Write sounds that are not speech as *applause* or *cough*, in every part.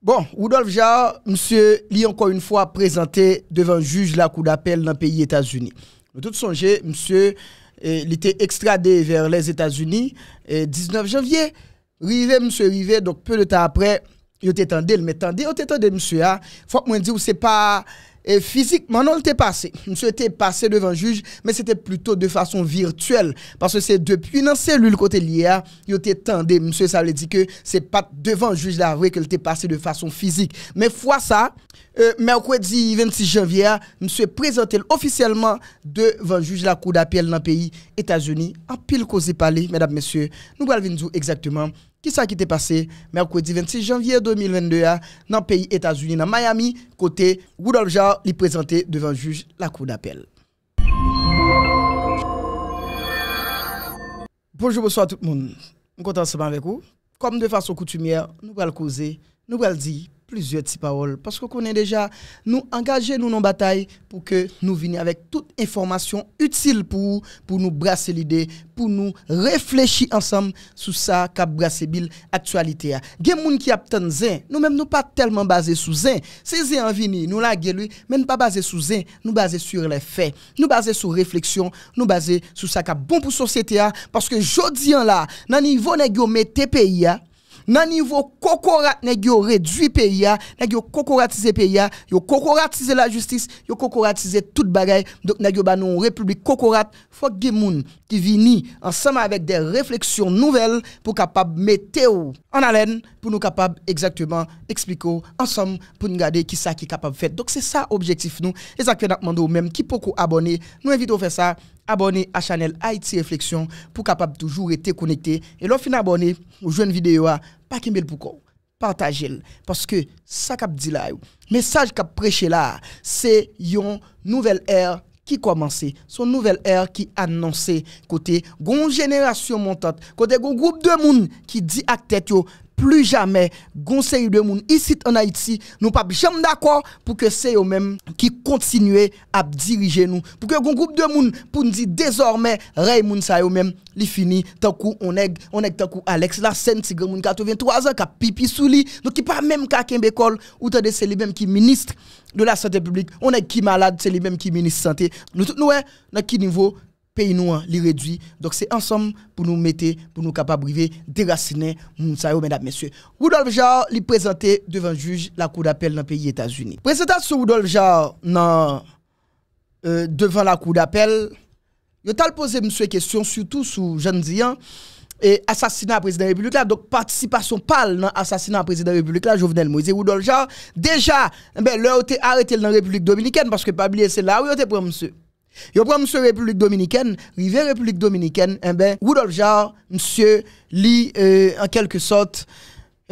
Bon, Rudolf Jarre, monsieur, est encore une fois présenté devant juge la cour d'appel dans le pays États-Unis. Tout songez, monsieur, eh, il était extradé vers les États-Unis le eh, 19 janvier. Rivé, monsieur, rivé, donc peu de temps après, il était tendu, il était tendu, il était tendu, monsieur. Il hein. faut que je dise, c'est pas et physiquement, non, était passé. Monsieur était passé devant le juge, mais c'était plutôt de façon virtuelle. Parce que c'est depuis une cellule côté l'IA, il était tendé. Monsieur, ça veut dire que c'est pas devant le juge d'avouer qu'il était passé de façon physique. Mais fois ça, euh, mercredi 26 janvier, monsieur présenté officiellement devant le juge de la Cour d'appel dans le pays, États-Unis, en pile causé parler Mesdames, messieurs, nous allons vous dire exactement qui ça qui passé mercredi 26 janvier 2022 hein, dans le pays États-Unis, dans Miami, côté Rudolf Jarre, il présenté devant le juge la cour d'appel. Bonjour, bonsoir tout le monde. Je suis content avec vous. Comme de façon coutumière, nous allons causer, nous allons dire plusieurs petites paroles parce qu'on connaît déjà nous engager nous dans bataille pour que nous venions avec toute information utile pour pour nous brasser l'idée pour nous réfléchir ensemble sur ça qu'a brasser bill actualité a game moun qui a zin nous même nous pas tellement basés sur zin c'est zin en venir nous la lui mais pas basé sur zin nous basés sur les faits nous basés sur réflexion nous basés sur ça est bon pour société parce que jodi en là dans niveau nèg pays nan niveau kokorat nèg réduit pays a, nèg yo pays a, yo la justice, yo tout toute bagaille. Donc nèg yo ba république kokorat, faut moun qui vini ensemble avec des réflexions nouvelles pour capable mettre en haleine pour nous capable exactement expliquer ensemble pour nous garder qui ça qui capable faire. Donc c'est ça objectif nous. Et ça que nous même qui peut abonner. Nous invitons à faire ça Abonnez à la chaîne Haïti Réflexion pour capable toujours être connecté. Et lorsque abonné, vous jouez une vidéo, pas qu'il pourquoi. Partagez-le. Parce que ça cap dit là, message cap prêché là, c'est une nouvelle ère qui C'est son nouvelle ère qui annonçait côté gon génération montante, côté gon groupe de monde qui dit à tête plus jamais conseil de monde ici en Haïti nous pas jamais d'accord pour que c'est eux mêmes qui continuent à diriger nous pour que un groupe de monde pour nous dire désormais Raymond ça eux mêmes li fini tant qu'on on est on est Alex la scène tigre moun 83 ans qui pipi sous lui donc qui pas même ka kembe kol ou de c'est lui même qui ministre de la santé publique on est qui malade c'est lui même qui ministre santé nous tout nous hein, dans qui niveau pays noir les réduit donc c'est ensemble pour nous mettre pour nous capables de déraciner Mounsayo, mesdames messieurs Rudolf Jarre lui présenté devant juge la cour d'appel dans le pays États-Unis présentation Rudolf Jarre euh, devant la cour d'appel il a posé monsieur question surtout sur Jean Dian et assassinat président de la République donc participation pâle dans assassinat président de la République là Jovenel Moïse Rudolf Jarre déjà eh ben l'heure été arrêté dans la République dominicaine parce que pas oublier c'est là où il était pour monsieur Yo prend M. République dominicaine, rivière République dominicaine, eh ben Rudolf Jarre, monsieur li euh, en quelque sorte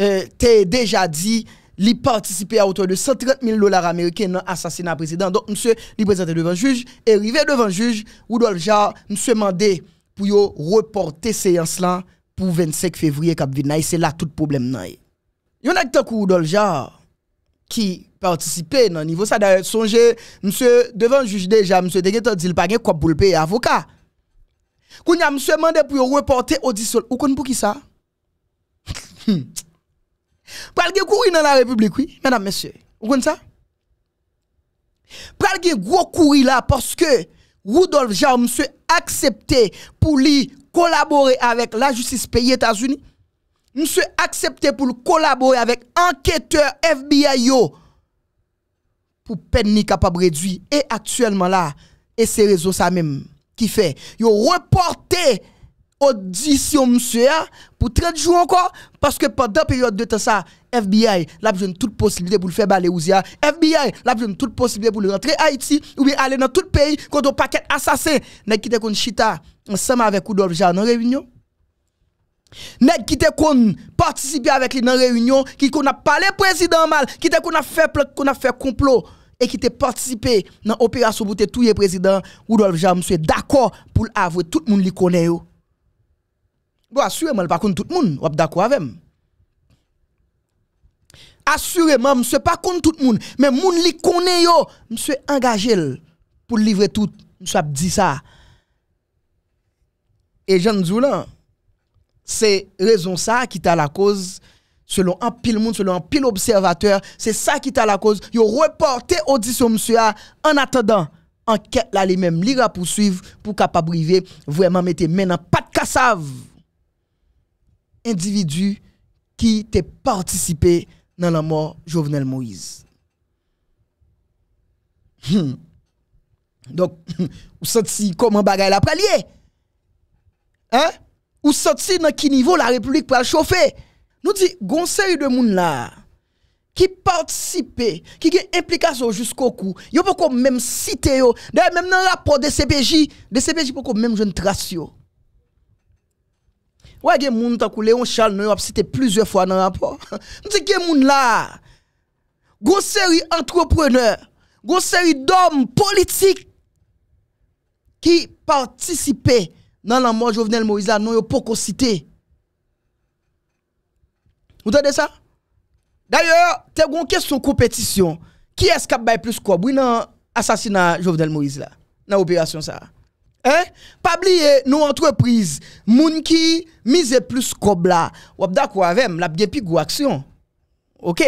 euh, déjà dit li participer à autour de 130 000 dollars américains dans l'assassinat président. Donc, monsieur, li présenté devant juge, et rivé devant juge, Rudolf Jarre, monsieur mandé pour yo reporter séance là pour 25 février cap C'est là tout problème nan. Yon kou Rudolf Jarre, qui participait dans le niveau ça d'ailleurs songez monsieur devant le juge déjà monsieur Degeto dit pas gain quoi pour le payer avocat qu'on a monsieur demandé pour reporter audition ou qu'on pour qui ça *laughs* pral gen courir dans la république oui mesdames messieurs vous qu'on ça pral gen gros courir là parce que Rudolf Jean monsieur accepté pour lui collaborer avec la justice pays États-Unis monsieur accepté pour collaborer avec enquêteur FBI pour peine capable réduire et actuellement là et ces réseaux ça même qui fait yo reporté audition monsieur hein, pour 30 jours encore parce que pendant période de temps ça FBI l'a besoin toute possibilité pour le faire baler ouzia FBI l'a besoin toute possibilité pour le rentrer Haïti ou bien aller dans tout pays contre on paquet assassin N'a qui te chita ensemble avec Oudolf Jean en réunion Nèg qui te kon participer avec lui dans réunion, qui kon a parlé président mal, qui te kon a fait qu'on a fait complot et qui te participé dans opération pour tout le président Rudolf Jam suis d'accord pour avouer tout le monde li connaît yo. Bon assurément pas contre tout le monde, ou d'accord avec moi. Assurément suis pas contre tout le monde, mais monde li connaît yo, monsieur engagé pour livrer tout, monsieur dit ça. Et Jean Zoulan, c'est raison ça qui t'a la cause selon un pile monde, selon un pile observateur, c'est ça qui t'a la cause. Yo reporté audition monsieur en attendant enquête là les mêmes lira poursuivre pour capable vraiment mettre maintenant pas de cassave. Individu qui t'a participé dans la mort Jovenel Moïse. Hmm. Donc, *laughs* vous sentez comment bagaille la lié Hein? ou sorti dans quel niveau la République pour chauffer. Nous dit, conseil de moun là, qui participe, qui a implication jusqu'au cou, yo peuvent même citer yo, d'ailleurs même dans le rapport de CPJ, de CPJ ko même jeune trace yo. Ouais, gen moun tankou Léon Charles nous a cité plusieurs fois dans le rapport. *laughs* Nous dit gen moun là, gon série entrepreneur, gon série d'hommes politiques qui participaient dans la mort Jovenel Moïse, là, non, yo pas cité. Vous entendez ça? D'ailleurs, te as une question compétition. Qui est-ce qui a plus quoi? Oui, non assassinat Jovenel Moïse, là, dans l'opération ça. Hein? Pas oublier, nos entreprises, moun qui mise plus quoi là, ou d'accord avec, la bien plus action. OK?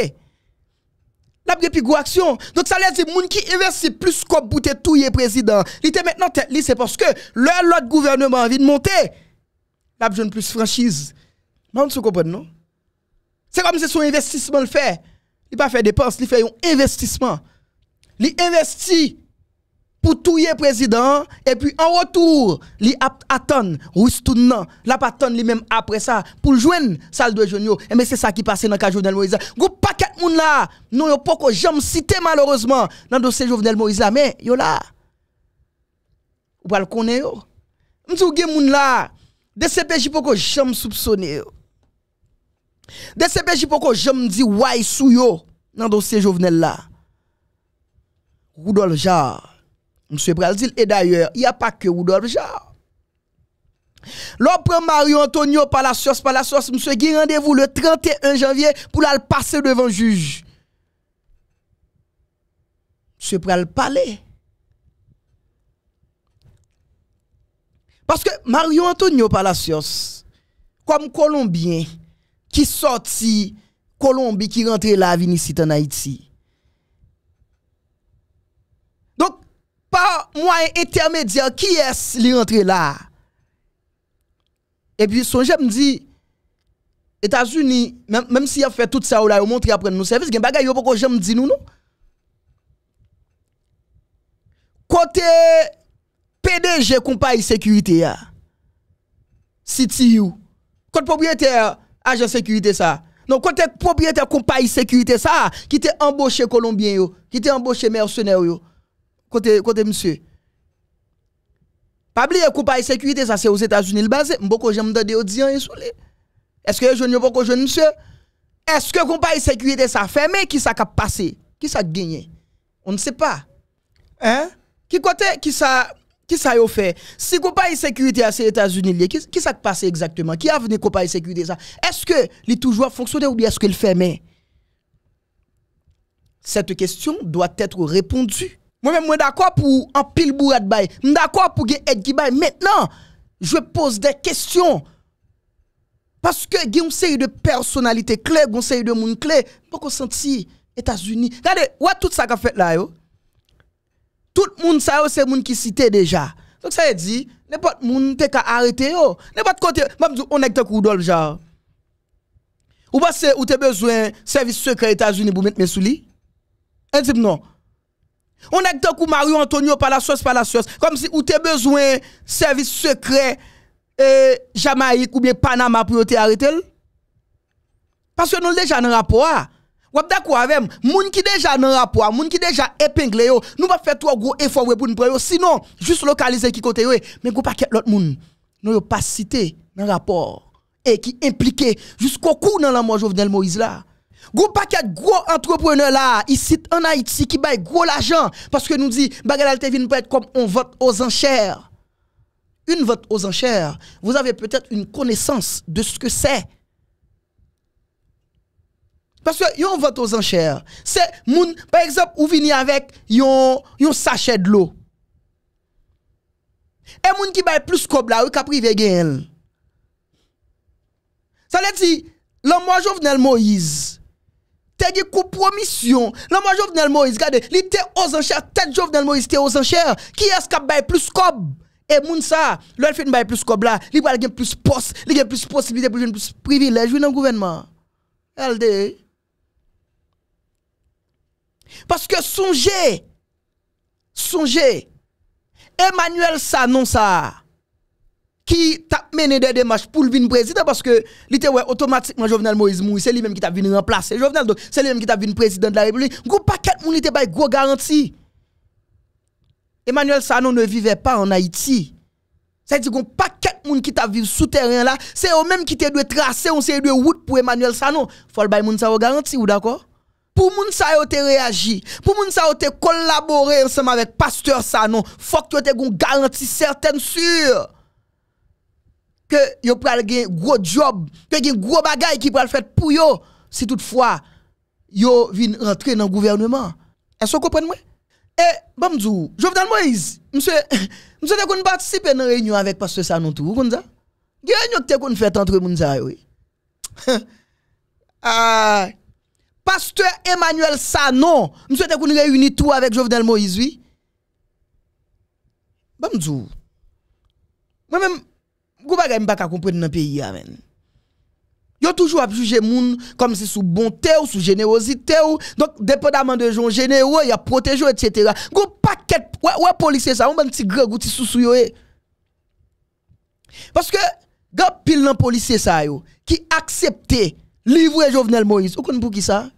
la plus gros action. Donc ça veut dire gens qui investissent plus comme de tout le président. Il était maintenant tête c'est parce que l'autre gouvernement a envie de monter. La jeune plus franchise. Mais on se non C'est comme si son investissement le fait. Il pas fait dépenses, il fait un investissement. Il investit pour yé président et puis en retour li attend nan la attend lui même après ça pour joindre Saldo de journaux et mais c'est ça qui passe dans le cas Jovenel Moïse Gou paquet moun là non yo pas que cité malheureusement dans dossier Jovenel Moïse mais yon là ou pas le connaît yo m'dou gen moun là DCPJ pas que j'aime soupçonner. yo DCPJ pas que j'aime dire « why sou yo dans dossier Jovenel là Rudolf Jarre Monsieur Pralzil, et d'ailleurs, il n'y a pas que Rudolf Jarre. L'opre Mario Antonio Palacios, Palacios, M. par monsieur, rendez-vous le 31 janvier pour aller passer devant le juge. Monsieur Pral parler. Parce que Mario Antonio Palacios, comme Colombien, qui sorti, Colombie, qui rentre là, ici en Haïti, Mwen intermedia ki es li rentre la E pi son jem di Etasuni Mem si ya fe tout sa ou la Ou montre apren nou servis gen bagay yo Poko jem di nou nou Kote PDG kompa yi sekurite ya City yo Kote propriete Ajen sekurite sa non, Kote propriete kompa yi sekurite sa Ki te emboshe kolombien yo Ki te emboshe mersenel yo côté, monsieur. Pas oublier coup de sécurité, ça c'est aux États-Unis le basé. Beaucoup j'aime de dire hein, Est-ce que je ne pas jeune monsieur? Est-ce que compagnie sécurité ça fermé? Qui ça a passé? Qui ça a gagné? On ne sait pas. Hein? Qui côté qui ça qui ça a fait? Si compagnie sécurité à ces États-Unis, qui, qui ça a passé exactement? Qui a venu de sécurité ça? Est-ce que il toujours fonctionné ou bien est-ce qu'il fermé? Cette question doit être répondue moi-même, je suis d'accord pour un pile bourrat bail. Je suis d'accord pour aide qui bail. Maintenant, je pose des questions. Parce que il y a une série de personnalités clés, une série de monde clés. Pourquoi sentir États-Unis Regardez, ouais, tout ça qu'a fait là, yo. Tout le monde, ça, c'est le monde qui cité déjà. Donc ça veut dire, n'importe monde t'es qu'à arrêter yo. N'importe côté, même on est coup d'ol genre. Ou parce que ou t'es besoin service secret États-Unis pour mettre mes souliers Un type non. On est tant Mario Antonio Palacios Palacios comme si ou t'es besoin service secret euh, Jamaïque ou bien Panama pour te arrêter. Parce que nous déjà dans rapport. Ou ah. d'accord avec moun qui déjà dans rapport, ah, moun qui déjà épinglé nous pas faire trop gros effort pour nous prendre sinon juste localiser qui côté yo, mais pas paquet l'autre moun. Nous pas cité dans rapport et qui impliqué jusqu'au coup dans la mort Jovenel Moïse là. Gros paquet gros entrepreneurs là, ici en Haïti, qui baillent gros l'argent, parce que nous dit, Bagadal peut être comme on vote aux enchères. Une vote aux enchères, vous avez peut-être une connaissance de ce que c'est. Parce que yon vote aux enchères. C'est moun, par exemple, ou vini avec yon, sachet de l'eau. Et moun qui baille plus comme là, ou ka privé Ça veut dire, l'homme Jovenel Moïse, T'as des promission. Là, moi, Jovenel Moïse, regardez, il était aux enchères. Tête Jovenel Moïse était aux enchères. Qui est-ce qui a plus cob? Et eh, moun ça, leur fin plus cob là, il va gagner plus poste, il gagne plus possibilité pour plus privilège dans le gouvernement. LD. Parce que songez, songez, Emmanuel ça, non ça qui t'a mené des démarches pour le président parce que était automatiquement Jovenel Moïse Moui, c'est lui-même qui t'a venu remplacer Jovenel, donc c'est lui-même qui t'a venu président de la République. Gros paquet moun était pas gros garantie. Emmanuel Sanon ne vivait pas en Haïti. C'est-à-dire qu'on paquet moun qui t'a vivre sous là, c'est eux même qui t'a dû tracer on série de route pour Emmanuel Sanon. Faut le moun ça garantie ou d'accord pour moun sa yo te réagi, pour moun ça yo te collaborer ensemble avec pasteur Sanon, faut que tu te garantie certaine sûre que yo pral gen gros job, que gen gros bagay qui pral fait pour yo si toutefois yo vin rentrer dans le gouvernement. Est-ce que vous comprenez Et eh, bon Jovenel Moïse, monsieur *laughs* monsieur te kon participer dans réunion avec pasteur Sanon, tout, vous comprenez ça Réunion que te kon fait entre moun oui. *laughs* Ah, pasteur Emmanuel Sanon, monsieur te kon réuni tout avec Jovenel Moïse oui. Bon Moi même gros bagay m'pa ka comprendre dans pays amen. Yo toujours à juger moun comme si sous bonté ou sous générosité ou donc dépendamment de gens généreux, y a protégé etc. Gros paquet ouais ouais policier ça, on ben petit grand gouti sous sou yo e. Parce que grand pile nan policier ça yo qui accepté livrer Jovenel Moïse. Ou kon pour qui ça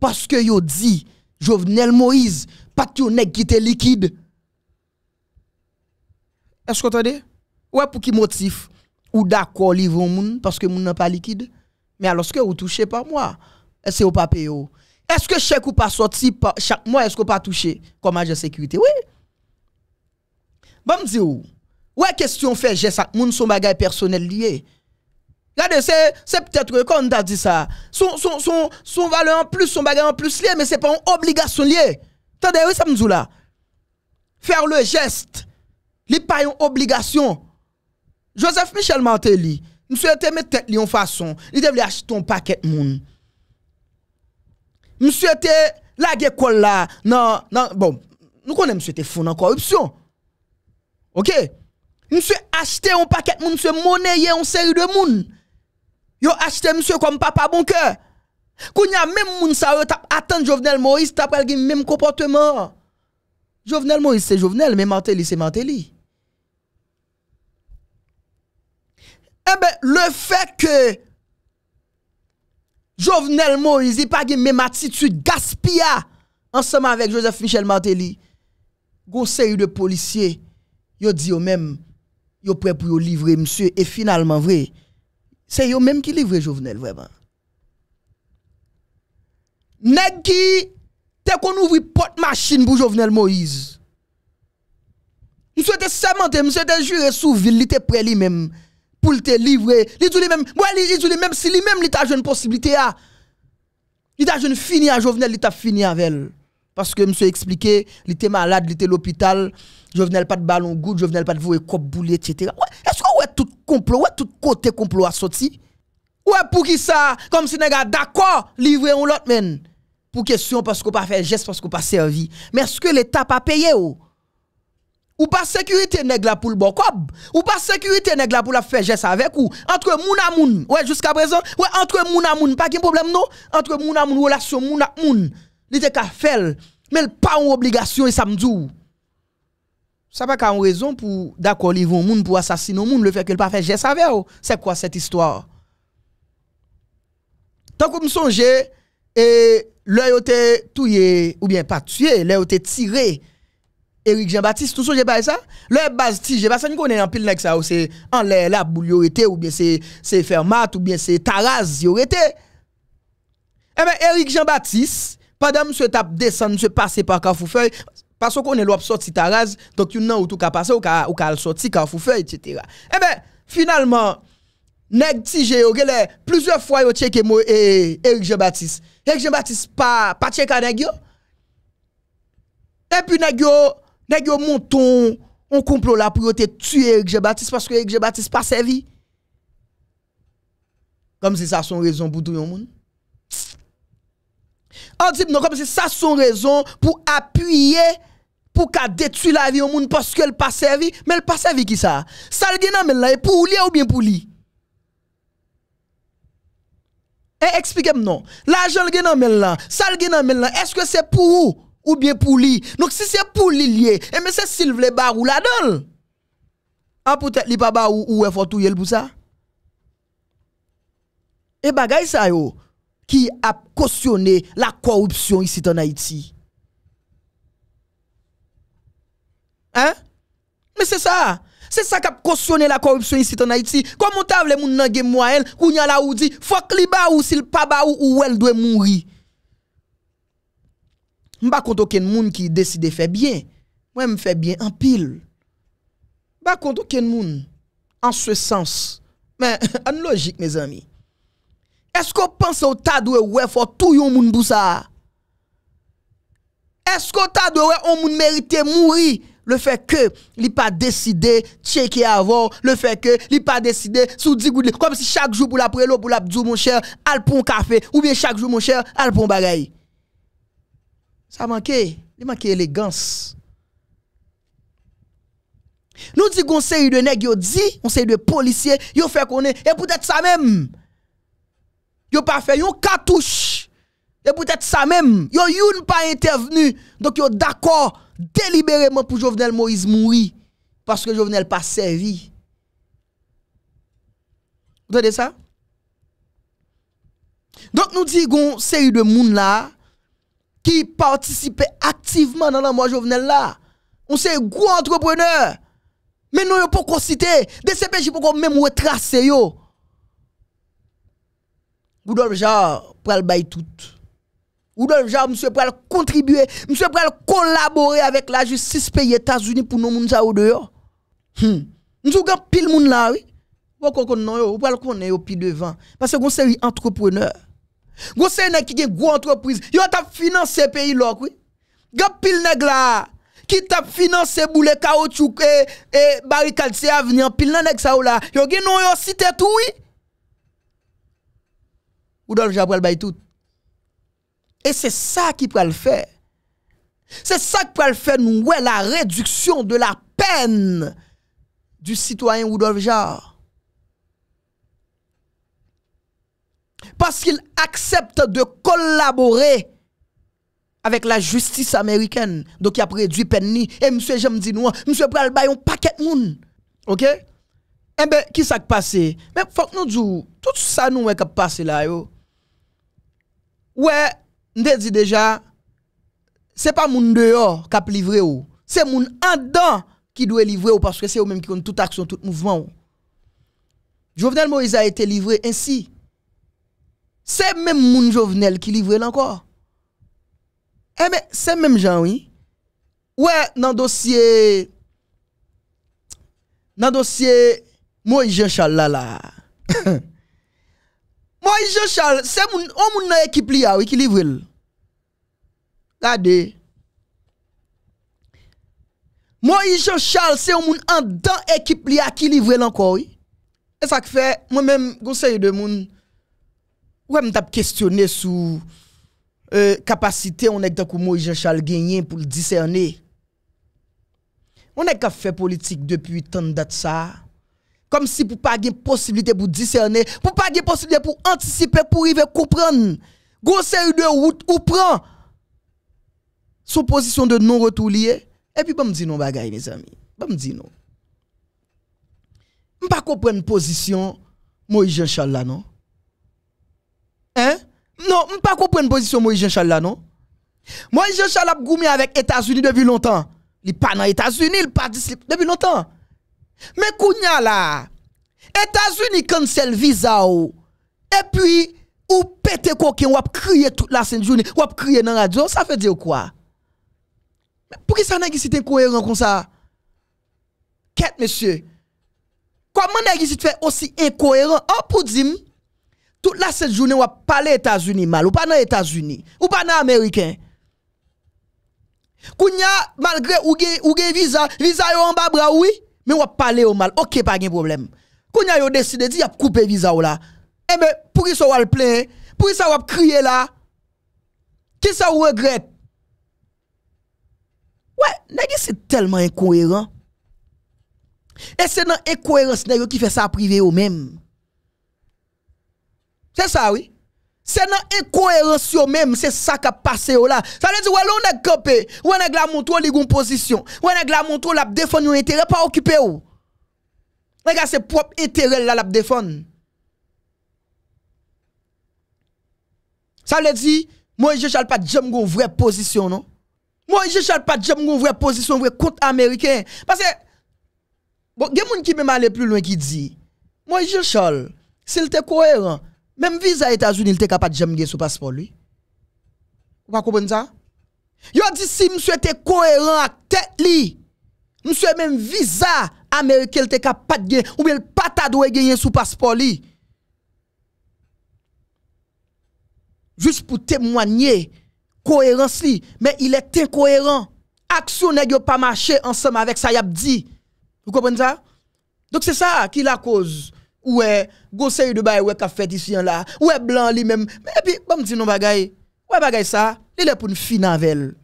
Parce que yo dit Jovenel Moïse pat ton nèg qui liquide. Est-ce que vous entendez Ouais, pour qui motif Ou d'accord, livre monde, parce que monde n'a pas liquide. Mais alors, ce que vous touchez pas moi c'est au papier. Est-ce que chèque ou pas sorti chaque mois, est-ce que pas touché comme agent de sécurité? Oui. Bon, me ou. Ouais, question fait, j'ai ça, moun son bagage personnel lié. Regardez, c'est peut-être, quand on a dit ça, son, son, son, son valeur en plus, son bagage en plus lié, mais c'est pas une obligation liée. Attendez, oui, ça me dit là. Faire le geste, n'est pas une obligation. Joseph Michel Martelly, nous souhaitons mettre tête en façon, il devait acheter un paquet de monde. Nous souhaitons la colle là, non, non, bon, nous connaissons monsieur était fou en corruption. OK? Monsieur acheter un paquet de monde, monsieur monnayer une série de monde. Yo acheté monsieur comme papa bon cœur. Qu'on y a même moun sa yon tap attend Jovenel Moïse tap le même comportement. Jovenel Moïse c'est Jovenel mais Martelly c'est Martelly. Ebe, eh le fe ke Jovenel Moise I pagi mem atitude Gaspia Anseman vek Joseph Michel Martelly Go seri de polisye Yo di yo mem Yo pre pou yo livre msye E finalman vre Se yo mem ki livre Jovenel vreman Negi Te kon ouvri pot machine Bu Jovenel Moise Msye te semente Msye te jure sou vilite pre li mem pour te livrer. Il dit lui-même, il dit lui-même, si lui-même il t'a une possibilité, il t'a une fini à Jovenel, il t'a fini avec elle. Parce que monsieur expliqué, il était malade, il était à l'hôpital, Jovenel pas de ballon goutte, Jovenel pas de vouer, cop boulet, etc. Est-ce que ouais, tout complot, ouais, tout côté complot a sorti? Ouais, pour qui ça, comme si gars d'accord, livrer ou l'autre, men. Pour question, parce qu'on pas fait geste, parce qu'on pas servi. Mais est-ce que l'État pas payé, ou? Ou pas sécurité nèg pour le bokob. Ou pas sécurité nèg pour la faire geste avec ou. Entre moun à moun. Ouais, jusqu'à présent. Ouais, entre moun à moun. Pas qu'un problème, non? Entre moun à moun, relation moun à moun. L'idée qu'à fait Mais pas en obligation et ça me dit. Ça pas raison pour d'accord livre moun pour assassiner moun le fait qu'elle pas fait geste avec ou. C'est quoi cette histoire? Tant que me songe, et l'œil était tué, ou bien pas tué, l'œil était tiré. Erik Jean-Baptiste, tout sou jepay sa? Le base ti jepay sa, ni konen yon pil nek sa ou se an lè lè bou yore te ou bien se se fermat ou bien se taraz yore te. Ebe, eh Erik Jean-Baptiste, padan mse tap desen, mse pase pa kafou fèy, paso konen lop soti taraz, tok yon nan ou tou ka pase ou ka al soti kafou fèy, et cetera. Ebe, eh finalman, neg ti jè yore le, plouzè fwa yo cheke mo Erik eh, Jean-Baptiste. Erik Jean-Baptiste pa cheke a neg yo? Ebe, neg yo Nèk yo moun ton, on kouplo la pou yo te tue Erik Jebattis paske Erik Jebattis pa sevi? Kom se sa son rezon pou doun yon moun? An tip nou kom se sa son rezon pou apuye pou ka detui la vi yon moun paske el pa sevi? Men el pa sevi ki sa? Sal genan men lan, e pou ou li ou bien pou li? E ekspikem eh, nou, la jan genan men lan, sal genan men lan, eske se pou ou? Ou byen pou li. Nouk si se pou li liye, e me se silv le bar ou la dol. A pou tek li pa bar ou ou e fotou yel pou sa. E bagay sa yo, ki ap kosyone la korupsyon yisit an Haiti. Hein? Me se sa. Se sa kap kosyone la korupsyon yisit an Haiti. Komon ta vle moun nage mwa el, ou nye la ou di, fok li bar ou silv pa bar ou ou el dwe moun ri. Mba konto ken moun ki deside febyen. Mwen mfebyen an pil. Mba konto ken moun an sou sens. Men, *laughs* an logik, me zami. Esko panse ou ta dwe we fwo tou yon moun bousa? Esko ta dwe we on moun merite mouri? Le feke li pa deside cheke avor, le feke li pa deside sou digou, kom si chak jou pou la prelo, pou la djou moun chè, alpon kafe, ou bien chak jou moun chè, alpon bagayi. Ça manquait. Il manquait élégance. Nous disons qu'on série de nègres, on dit, on série de policiers, yo fait qu'on et peut-être ça même. Yo pas fait yon cartouche. Et peut-être ça même. Yo yon pas intervenu. Donc yo d'accord délibérément pour Jovenel Moïse mourir. Parce que Jovenel pas servi. Vous entendez ça? Donc nous disons série de monde là, qui participait activement dans la mort Jovenel là. On sait gros entrepreneur. Mais nous, pas qu'on citer. Des CPJ, pour même retracer yo. Goudolf pral bail tout. Goudolf genre monsieur contribuer, monsieur collaborer avec la justice pays États-Unis pour nous moun sa dehors. Hmm. Nous sommes pile moun là, oui. Vous Nous vous pral au devant. Parce que nous série entrepreneur. Gros nèg qui gen gros entreprise, yo tap financer pays lok oui. Gap pile nèg là qui t'a financer boule caoutchouc et et barricade c'est avenir pile nan nèg ça ou là. Yo gen non yo cité tout oui. Ou dans le bay tout. Et c'est ça qui pral le faire. C'est ça qui pral le faire nous ouais la réduction de la peine du citoyen Rudolf j'ar. Paskil aksept de kollabore avèk la justice amèrikèn. Dok y apre dwi pen ni. E msè jèm di nou an, msè pral bayon paket eh moun. Ok? E bè, ki sa kpase? Mè fòk nou djou, tout sa nou wè kpase la yo. Wè, n'dè di deja, se pa moun deyo kp livre yo. Se moun andan ki dwe livre yo paskwè se yo mèm ki kon tout aksyon, tout mouvman yo. Jovenel Moïse a ete livre ensi Se mèm moun jovenel ki livrel ankor. E eh, mè, se mèm jan wè. Wè nan dosye... Nan dosye... Mou ije chal lala. Mou ije chal, se moun an ekip liya wè ki livrel. La de. Mou ije chal, se moun an dan ekip liya ki livrel ankor wè. E sa ki fè, moun mèm goseye de moun... même me questionné sur euh, capacité on est comme Moïse Jean-Charles gagné pour le discerner. On est qu'à faire politique depuis tant de ça. Comme si pour pas de possibilité pour discerner, pour pas de possibilité pour anticiper, pour arriver comprendre. Gros série de route ou prend son position de non-retour lié. Et puis, bon, me dit non, bagaille, mes amis. Bon, me dit non. Je ne position Moïse Jean-Charles là, non? Hein? Non, je ne comprends pas la position de Moïse Jean-Charles là, non? Moïse Jean-Charles a goumé avec les États-Unis depuis longtemps. Il n'est pas dans les États-Unis, il participe depuis longtemps. Mais Kounia là, États-Unis cancel visa Et puis, ou pété coquin, ou a crié toute la sainte journée, ou a crié dans la radio, ça veut dire quoi? Pourquoi ça n'est pas cohérent comme ça? Quête, monsieur. Comment n'a pas fait aussi incohérent? Oh, pour dire. Tout la set jounen wap pale Etasuni mal, ou pa nan Etasuni, ou pa nan Ameriken. Kou nya malgre ouge viza, viza yo an ba bra oui, men wap pale yo mal, ok pa gen problem. Kou nya yo deside di ap koupe viza yo la. E men, pou yi sa wal plen, pou yi sa wap kriye la, ki sa wou regret. Wè, negi se telman enkoheran. E se nan enkoheran se nan yo ki fe sa aprive yo menm. Se sa wè? Se nan e koherans yo mèm, se sa ka pase yo la. Sa lè di, wè lò nè kèpè? Wè nè glamontou li goun pozisyon? Wè nè glamontou lap defon yon etere pa okipe yo? Wè gase prop etere la lap defon. Sa lè di, mwen jè chal pa djem goun vwè pozisyon nou? Mwen jè chal pa djem goun vwè pozisyon, vwè kont amerikèn. Pase, gen moun ki mèman lè plou lwen ki di, mwen jè chal, se lè te koheran, Même visa États-Unis, il était capable de jamais son passeport lui. Vous comprenez ça a dit si monsieur était cohérent à tête li, monsieur même visa américain il était capable de ou bien pas ta doit gagner sous passeport lui. Juste pour témoigner cohérence li, mais il est incohérent. Action n'a pas marché ensemble avec ça y a dit. Vous comprenez ça Donc c'est ça qui la cause ouais, go de bail ouais qu'a fait ici là. Ouais blanc lui-même. Mais puis bon me nous non bagaille. Ouais bagaille ça, il est pour une fine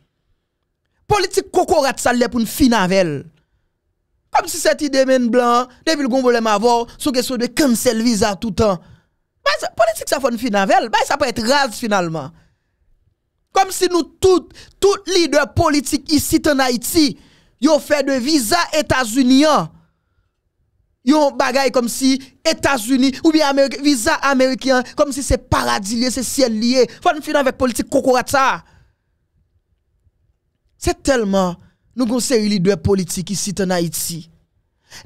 Politique cocorate ça est pour une fine Comme si cette idée men blanc, depuis le problème avoir sous question de cancel visa tout le temps. Bah, politique ça fait une fine avec bah ça peut être rase finalement. Comme si nous tout tout leader politique ici en Haïti, yo fait de visa États-Unis. Hein. Yon bagay kom si Etasuni ou bi Amerikyan. Visa Amerikyan kom si se paradilye, se siel liye. Fwa nou finan vek politik koko rata. Se telman nou goun serili dwe politik isi ten Haiti.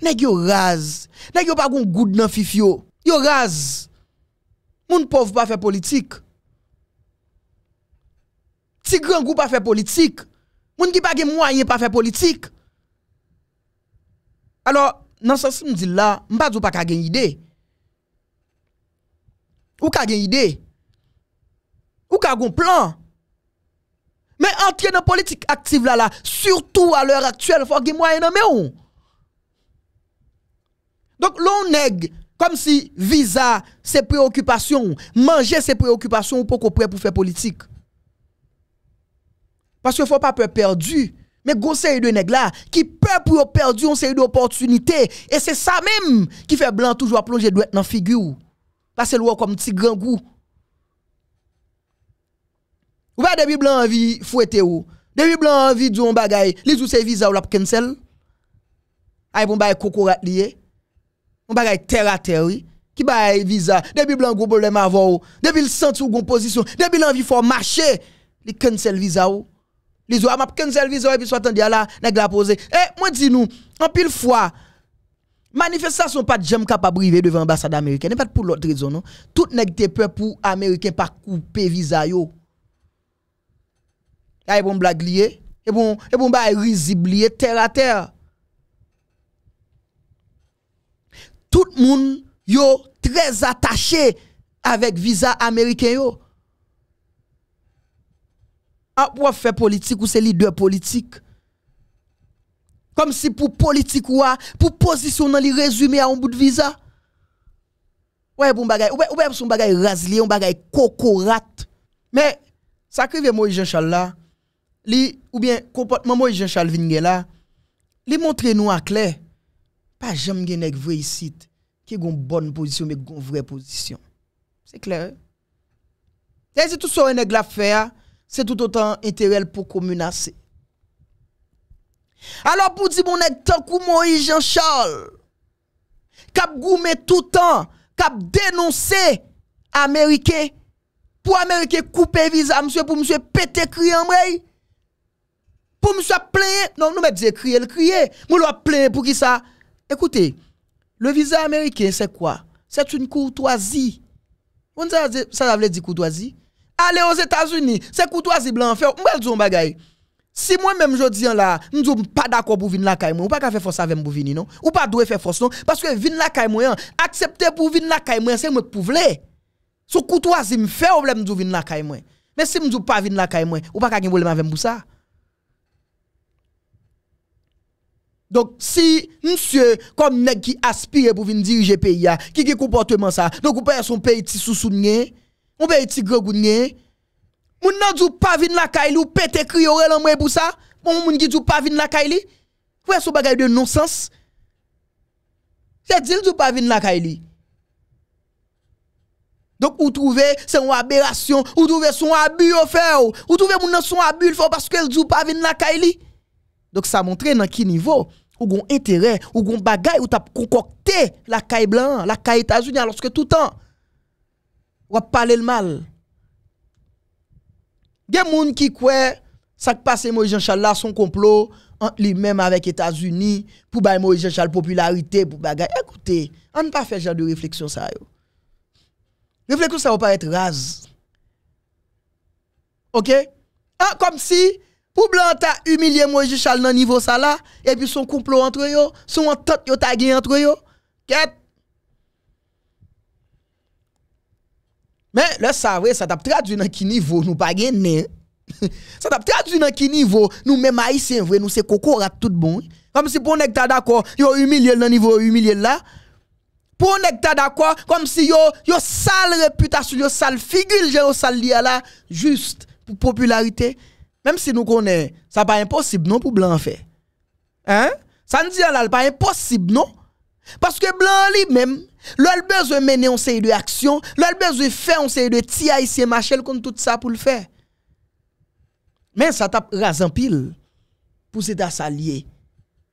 Ne gyo raz. Ne gyo bagoun goud nan fifyo. Yo raz. Moun pov pa fe politik. Ti gran goun pa fe politik. Moun ki bagi mwanyen pa fe politik. Alo, nan sa si m di la, m pa djou pa ka gen yide. Ou ka gen yide. Ou ka gen plan. Men antye nan politik aktive la la, surtout a l'heure actuelle, fòk gen mwaye nan mè ou. Donk lò nèg, kom si viza se preokupasyon, manje se preokupasyon, pou kòpè pou fè politik. Pòk se fòk pa pèr perdu, Men goun seri de neg la, ki pe pou yo perdi yon seri de oportunite. E se sa mem ki fe blan toujwa plonje dwe nan figyu. Pase lwa kom ti gran gou. Ou ba debi blan anvi fwete ou. Debi blan anvi dyon bagay li zouse viza ou la pou kensel. Ay ah, bon bagay koko rat liye. Bon bagay ter a teri. Ki bagay viza. Debi blan goun bolen mavo ou. Debi l senti ou goun pozisyon. Debi l anvi fwa mache li kensel viza ou. Les zo, ah, m'a cancel visa ?» et puis soit attendre ah, là, nèg la poser. Eh, moi dis nous, en pile fois manifestation pas de jam capable arriver devant l'ambassade américaine, pas pour l'autre raison non. Tout nèg te peur pour américain pas couper visa yo. Ya bon blague lié, et bon et bon ba risible terre à terre. Tout le monde yo très attaché avec visa américain yo. A ou a fè politik ou se li dè politik. Kom si pou politik ou a, pou pozisyon nan li rezume a ou mbout viza. Ou e pou mbagay, ou e pou mbagay razli, ou mbagay kokorat. Me, sakri ve mwen jen chal la, li ou bien kompotman mwen jen chal vin gen la, li montre nou ak lè, pa jem gen ek vre yisit, ki goun bonn pozisyon, me goun vre pozisyon. Se klè. Se eh? yè si tout so en ek la fè a, c'est tout autant intérêt pour communasser. Alors pour dire mon tant que Moïse Jean-Charles, cap goumé tout temps, cap dénoncer Américain, pour Américain couper visa, monsieur, pour monsieur péter cri en vrai, pour monsieur plaindre, non, nous mettons crier, le crier, nous le plaindre pour qui ça? Écoutez, le visa américain, c'est quoi? C'est une courtoisie. Ça, ça veut dire courtoisie? Ale os Etasuni, se koutou azi blan fe, mwen joun bagay. Si mwen menm joun diyan la, mwen joun pa dako pou vin la kaymwen, ou pa ka fe fos avem pou vini non? Ou pa do e fe fos non? Paske vin la kaymwen an, aksepte pou vin la kaymwen se mwen pou vle. So koutou azi mwen fe ou ble mwen joun vin la kaymwen. Men si mwen joun pa vin la kaymwen, ou pa ka gen boleman vem pou sa? Donk si msye kon men ki aspire pou vin dirije pe ya, ki ki koupote man sa, donk ou pe yon son pe iti sou sou nyen? Moun be yi tigre goun nye, moun nan djou pa vin lakay li, ou pete kri yore lan mwen pou sa, moun moun gi djou pa vin lakay li, fwe sou bagay de nonsens, se djil djou pa vin lakay li. Dok ou trouve se yon aberasyon, ou trouve se yon abu yon fe ou, ou trouve moun nan se yon abu yon fe ou, paske l djou pa vin lakay li. Dok sa montre nan ki nivou, ou gon entere, ou gon bagay, ou tap konkokte lakay blan, lakay tajoun ya loske toutan. ou parler le mal. Il y a des gens qui croient ça qui passe Moïse Jean-Charles là son complot entre lui-même avec États-Unis pour bailler Moïse Jean-Charles popularité pour bagay. Écoutez, on ne pas faire genre de réflexion ça yo. Réflexion ça va pas être rase. OK ah, comme si pour blanc t'a humilié Moïse Jean-Charles dans niveau ça là et puis son complot entre eux, son entente yo t'a gagné entre eux. Quête Mais le savoir, ça t'a traduit dans quel niveau nous pas gagné. *laughs* ça t'a traduit dans quel niveau nous même haïtien vrai nous sommes coco rat tout bon. Comme si pour ta d'accord, yo humilié dans niveau humilié là. Pour ta d'accord, comme si yo yo sale réputation, yo sale figure, j'ai sale lié là juste pour popularité. Même si nous connaissons, ça pas impossible non pour blanc en fait. Hein? Ça ne dit pas impossible non parce que blanc lui même Lò lbez wè menè, on se yè de aksyon, lò lbez wè fè, on se yè de tia yè se machèl kon tout sa pou l'fè. Men, sa tap razan pil pou se ta salye.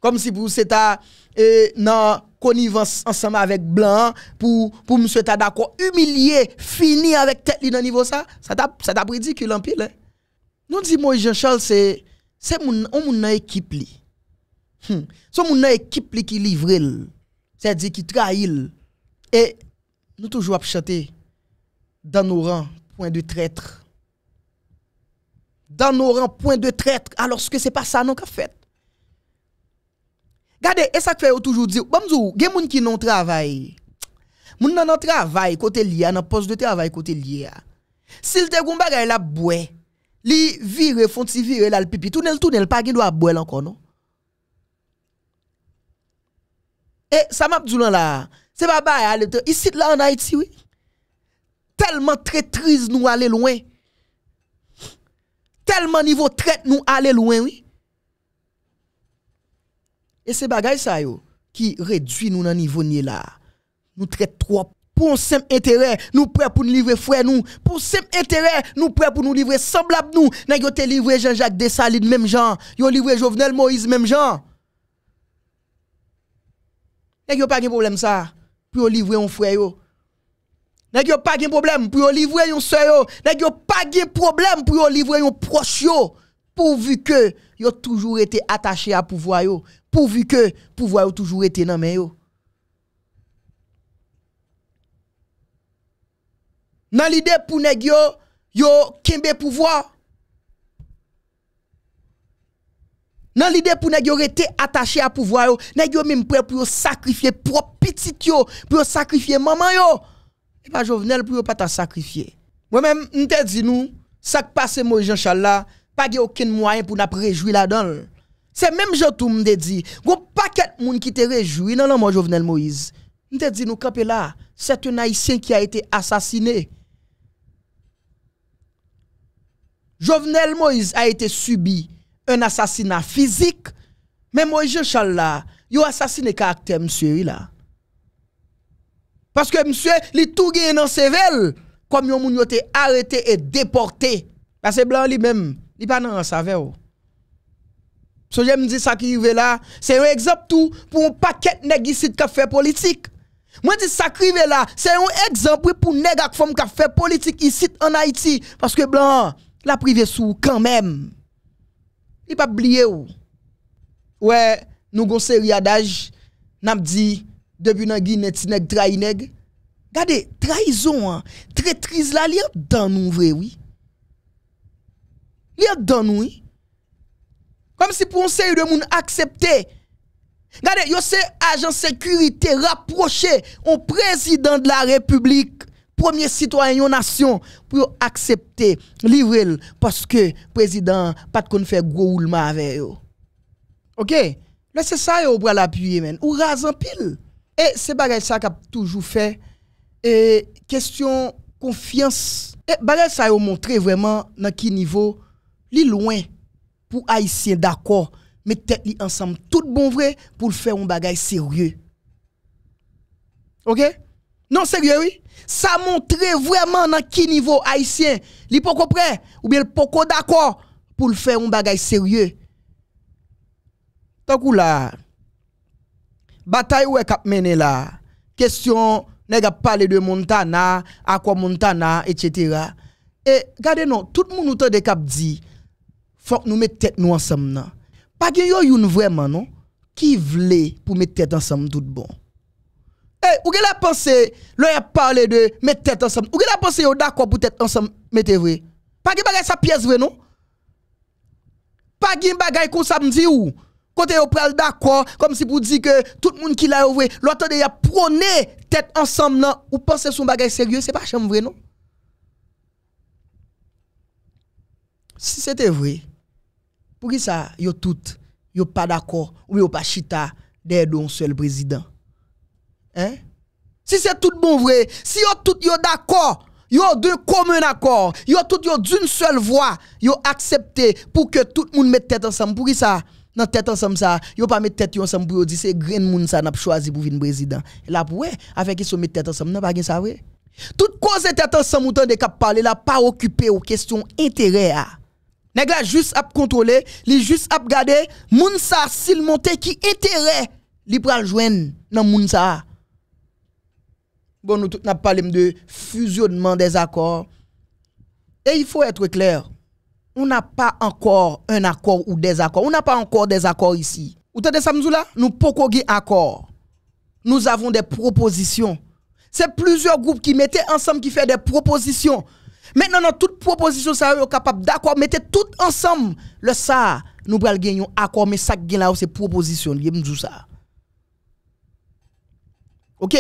Kom si pou se ta e, nan koniv ansama avèk blan, pou mse ta da kwa humiliè, fini avèk tèt li nan nivou sa, sa tap predi ki l'an pil. Non di mwen jen chal, se moun nan ekip li. Hm, se moun nan ekip li ki livrel, se di ki trahil. Et nous toujours à chanter dans nos rangs, point de traître. Dans nos rangs, point de traître. Alors que ce n'est pas ça non qu'a fait. Regardez, et ça fait toujours dire, bon, il y a des gens qui n'ont travail. Moun nan nan travail côté lié nan poste de travail côté lié. S'il te gon bagay la boue, li vire font si vire la pipi, tout n'est pas gen doit boire encore non. Et ça m'a dit là, c'est pas bail Ici, là, en Haïti, oui. Tellement traîtrise nous aller loin. Tellement niveau traite nous aller loin, oui. Et c'est bagay ça, yo, qui réduit nous dans niveau ni là. Nous traite trop pour un simple intérêt, nous prêts pour nous livrer frère nous, pour un simple intérêt, nous prêts pour nous livrer semblable nous. N'a yo livré Jean-Jacques Dessalines même genre, yo livré Jovenel Moïse même genre. N'a yo pas de problème ça. pou yo livre yon fwe yo. Nèk yo pa gen problem pou yo livre yon sè yo, nèk yo pa gen problem pou yo livre yon proche yo, pou vi ke yo toujou ete atache a pouvwa yo, pou vi ke pouvwa yo toujou ete nanmen yo. Nan lide pou nèk yo, yo kimbe pouvwa yo, Dans l'idée pour nèg yo rester attaché à pouvoir yo, nèg yo prêt pour sacrifier propre petit yo, pour sacrifier maman yo. Et pas Jovenel pour pas ta sacrifier. Moi même je dit nous, ça qui passe moi Jean Charles là, pas aucun moyen pour n'a réjouir là-dedans. C'est même je tout me dit, gon paquet moun qui te réjouit dans l'amour Jovenel Moïse. te dit nous camper là, c'est un haïtien qui a été assassiné. Jovenel Moïse a été subi un assassinat physique. Mais moi, je Charles là, il a assassiné caractère monsieur là. Parce que monsieur, il tout gagné dans sévèle comme yon moun été arrêté et déporté. Parce que blanc lui-même, il pas dans je So j'aime dire ça qui arrive là, c'est un exemple tout pour un paquet de ici qui fait politique. Moi dis ça qui arrive là, c'est un exemple pour nèg qui fait qui fait politique ici en Haïti parce que blanc l'a privé sous quand même il pas oublié ou. Ouais, nous gon série adage, n'a dit depuis nan Guinée trahison, traîtrise la li dans nous vrai oui. Li dans nous Comme si pour un série de moun accepter Regardez, yo c'est agent sécurité rapproché au président de la République premier citoyen de nation pour accepter, livrer, parce que le président pas de faire gros avec eux. Ok? Là, c'est ça, vous pour l'appuyer, men. Ou rase en pile. Et c'est ça ça qu'a toujours fait. Et question confiance. Et ça, a montré vraiment dans quel niveau, li loin pour Haïtien d'accord, mais tête li ensemble, tout bon vrai, pour faire un bagage sérieux. Ok? Non, sérieux, oui. Ça montre vraiment dans quel niveau haïtien, li prêt ou bien poko d'accord pour le faire un bagage sérieux. Tant là, bataille ou est cap mené là, question nèg a parlé de Montana, Aqua Montana, etc. Et regardez non, tout le monde nous cap dit, faut que nous mettions tête nous ensemble. Pas que vraiment non, qui voulait pour mettre tête ensemble tout bon. Eh, ou la pensée, y a parlé de mettre tête ensemble. Ou la pensée, au d'accord pour tête ensemble, mettez vrai. Pas de bagay sa pièce vrai, non? Pas de bagay comme ça me ou. Quand vous pral d'accord, comme si vous dites que tout le monde qui l'a ouvert, l'autre de prôné tête ensemble, non? Ou pensez son bagay sérieux, c'est pas chambre vrai, non? Si c'était vrai, pour qui ça, yo tout, yo pas d'accord, ou yo pas chita, don seul président? Hein? Si c'est tout bon vrai, si yon tout yon d'accord, yo d'un commun accord, yo tout yon d'une seule voix, yo accepté pour que tout le monde mette tête ensemble. Pour qui ça? Dans tête ensemble ça, yo pas mettre tête ensemble pour dire c'est grand monde ça n'a choisi pour venir président. Là pour avec qui se mette tête ensemble, n'a pas gain ça vrai. Tout cause tête ensemble ou de cap parler là pas occupé aux questions intérêt ah. à. juste à contrôler, li juste à regarder moun ça s'il monte qui intérêt li pral joindre dans moun ça. Ah. Bon, nous tout parlé de fusionnement des accords. Et il faut être clair. On n'a pas encore un accord ou des accords. On n'a pas encore des accords ici. Ou t'as des là? Nous pouvons un accord. Nous avons des propositions. C'est plusieurs groupes qui mettaient ensemble qui font des propositions. Maintenant, dans toute propositions, ça est capable d'accord, mettez tout ensemble. Le ça, nous allons gagner un accord, mais ça, c'est proposition. Je ça. Ok?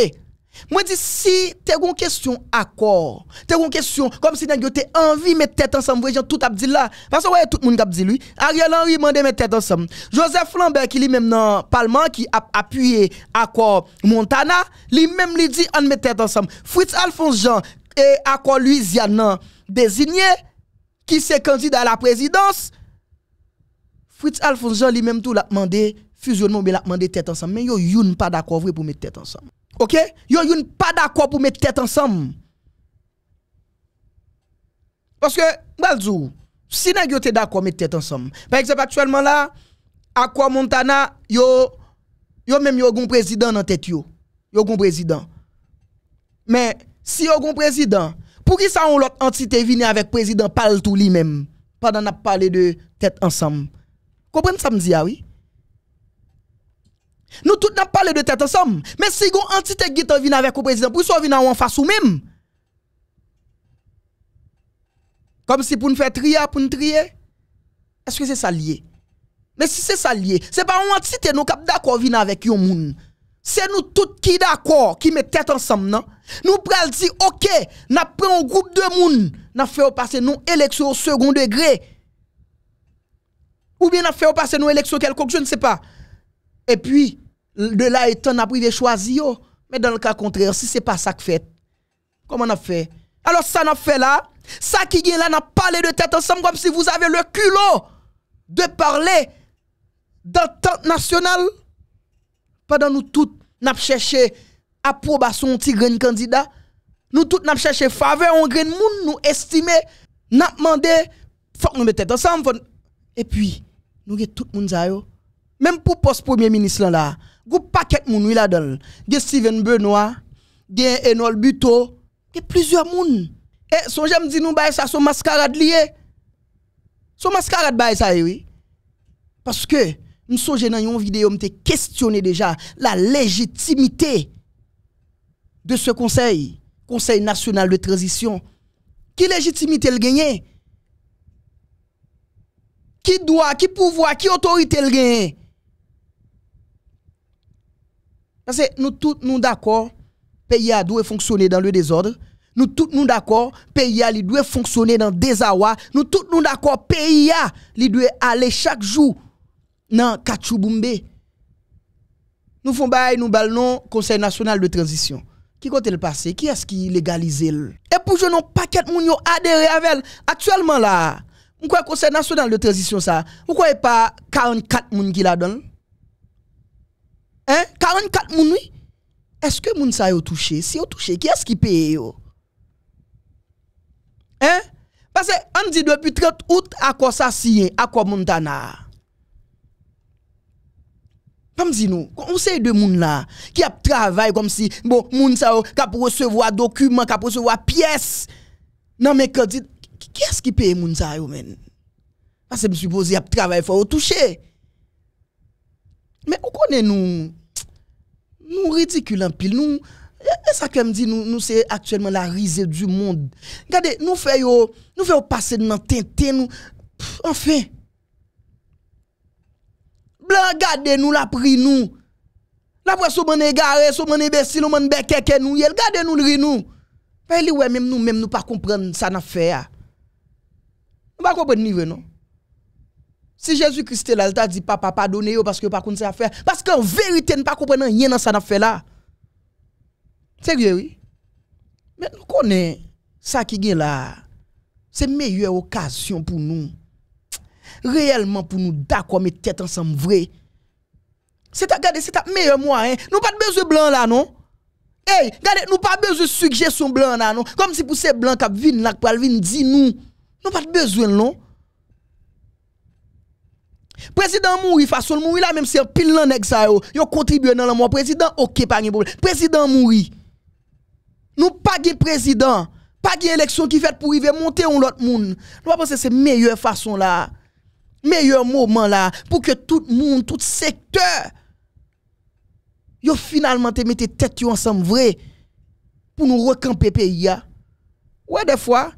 Moi dis si t'es une question accord, t'es une question comme si tu t'es envie mettre tête ensemble, tout a dit là. Parce que ouais tout le monde a dit lui, Ariel Henry m'a mettre tête ensemble. Joseph Lambert qui lui-même dans parlement qui a appuyé accord Montana, lui-même lui dit on met tête ensemble. Fritz Alphonse Jean et accord Louisiane désigné qui s'est candidat à la présidence. Fritz Alphonse Jean lui-même tout l'a demandé fusionnement mais l'a demandé tête ensemble, mais yo n'est pas d'accord pour mettre tête ensemble. OK Yo pas d'accord pour mettre tête ensemble. Parce que si nèg yo t'es d'accord mettre tête ensemble. Par exemple actuellement là, Aqua Montana yo yo même yo président président la tête yo. Yo gon président. Mais si yo gon président, pour qui ça on l'autre entité vini avec président parle tout lui-même pendant n'a parlé de tête ensemble. Comprenez ça me dit ah oui? Nous tous n'a parlé de tête ensemble. Mais si un entité qui vient avec le président, pour ça vient en face ou même. Comme si pour nous faire trier, pour nous trier. Est-ce que c'est ça lié? Mais si c'est ça lié, c'est pas une entité nous cap d'accord avec yon moun. C'est nous tous qui d'accord, qui met tête ensemble, non? Nous pral dire ok, nous prenons un groupe de monde, n'a fait passer nos élections au second degré. Ou bien n'a fait passer élections quelque chose, je ne sais pas. Et puis, de là étant, on a privé choisi. Oh. Mais dans le cas contraire, si ce n'est pas ça que fait, comment on a fait Alors, ça, n'a fait là. Ça qui vient là, on a parlé de tête ensemble comme si vous avez le culot de parler d'entente nationale. Pendant nous tous, n'a cherché approbation petit grand candidat. Nous tous n'a cherché faveur un grand monde nous estimer n'a demandé faut nous tête ensemble et puis nous tout le monde même pour poste premier ministre là, groupe paquet moun là-dedans. Il y a Steven Benoît, il Enol Buto, il y a plusieurs moun. Et eh, son j'aime dis nous bah, ça son mascarade lié. Son mascarade bah, ça oui. Parce que nous songe dans une vidéo me questionné déjà la légitimité de ce conseil, Conseil national de transition. Qui légitimité est-elle gagner Qui doit, qui pouvoir, qui autorité est-elle gagner Parce nous tous nous d'accord, pays a doit fonctionner dans le désordre. Nous tous nous d'accord, pays a doit fonctionner dans le désarroi. Nous tous nous d'accord, pays a doit aller chaque jour dans Kachouboumbe. Nous font bail nous ballons Conseil national de transition. Qui côté le passé Qui est-ce qui légalise le? Et pour je n'ai pas personnes moun yo adhéré avec actuellement là. Pourquoi Conseil national de transition ça Pourquoi pas 44 moun qui la donne 44 moun wè, eske moun sa yo touche? Si yo touche, kye se ki peye yo? Pase, anzi, dèpi 30 out, akwa sa siye, akwa moun ta na. Anzi nou, konsey dè moun la, ki ap travay kom si, bon, moun sa yo, ka pou resevo a dokumen, ka pou resevo a piyes, nan mè kèdite, kye se ki peye moun sa yo men? Pase, msupozi, ap travay fò, yo touche. Men ou konen nou, nou ridikulan pil, nou, e sa kem di nou se aktuelman la rize du moun. Gade nou feyo, nou feyo pase nan ten ten nou, pouf, an fe. Blan gade nou la pri nou. La vwe sou mwen e gare, sou mwen e besi, nou mwen bekeke nou, yel gade nou lri nou. Pe li we mèm nou mèm nou pa kompren sa na fe ya. Ah. Mwen pa kompren nivè nou. Si Jésus-Christ est là, il dit, papa, pardonnez parce que par contre, ça faire. Parce qu'en vérité, ne pas comprendre rien dans ça n'a fait là. Sérieux, oui. Mais nous connaissons ça qui est là. C'est la meilleure occasion pour nous. Réellement pour nous d'accord, mais tête ensemble vrai. C'est garder c'est à meilleur moyen. Nous pas besoin blanc là, non? Hey, regardez, nous pas besoin de suggestion blanc là, non? Comme si pour ces blancs qui viennent là, pour dire nous. Nous pas besoin, non? Président mouri, façon mouri là, même si un pile l'an ex sa yo, yo contribue dans la Président, ok, pas de problème. Président mouri. Nous pas de président, pas de élection qui fait pour y monter ou l'autre monde. Nous pensons que c'est meilleure façon là, meilleur moment là, pour que tout le monde, tout secteur, yo finalement te mette tête ensemble vrai pour nous recamper pays. Ouais, des fois,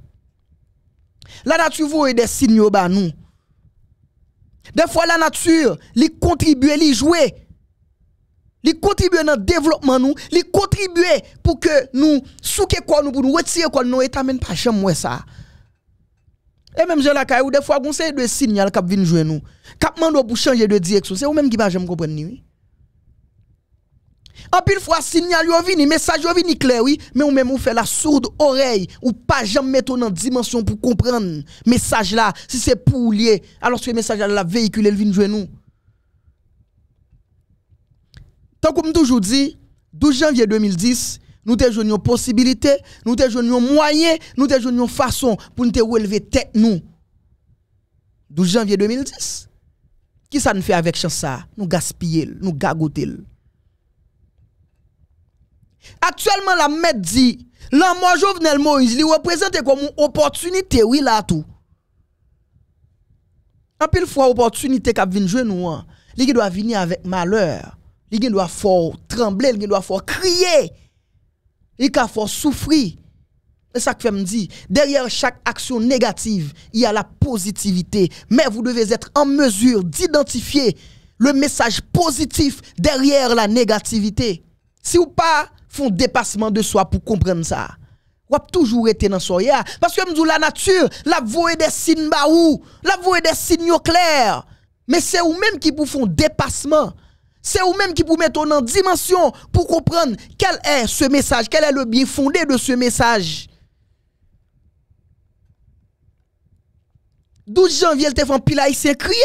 la nature vois des signaux bas nous. Des fois, la nature, li contribue, li joue. Li contribue dans le développement, nous. li contribue pour que nous, sous quoi nous, pour nous retirer quoi nous, et t'amène pas jamais ça. Et même, je la caille, des fois, on sait de signal qui vient jouer nous. Cap mando pour changer de direction. C'est vous-même qui va jamais comprendre, nous. En pile fois, signal yo message yo clair, oui, mais on même fait la sourde oreille, ou pas jamais mettre dans dimension pour comprendre message là, si c'est pour lier, alors ce message là, la véhicule, elle vient nous. Tant comme toujours dit, 12 janvier 2010, nous te possibilité, nous te des moyen, nous te une façon pour nous te relever tête nous. 12 janvier 2010. Qui ça nous fait avec chance ça? Nous gaspiller, nous gagoter. Actuellement, la mère dit, la mort Jovenel Moïse, il représente comme une opportunité, oui, là tout. En pile fois, opportunité qui jouer nous, il hein. doit venir avec malheur. Il doit fort trembler, il doit fort crier. Il doit fort souffrir. C'est ça que je me dis. Derrière chaque action négative, il y a la positivité. Mais vous devez être en mesure d'identifier le message positif derrière la négativité. Si ou pas font dépassement de soi pour comprendre ça. Ou toujours été dans soi, Parce que m'dou la nature, la voie des signes baou, la voie des signes clairs. Mais c'est ou même qui pour font dépassement. C'est ou même qui pour mettre en dimension pour comprendre quel est ce message, quel est le bien fondé de ce message. 12 janvier, le te font pile haïtien crier.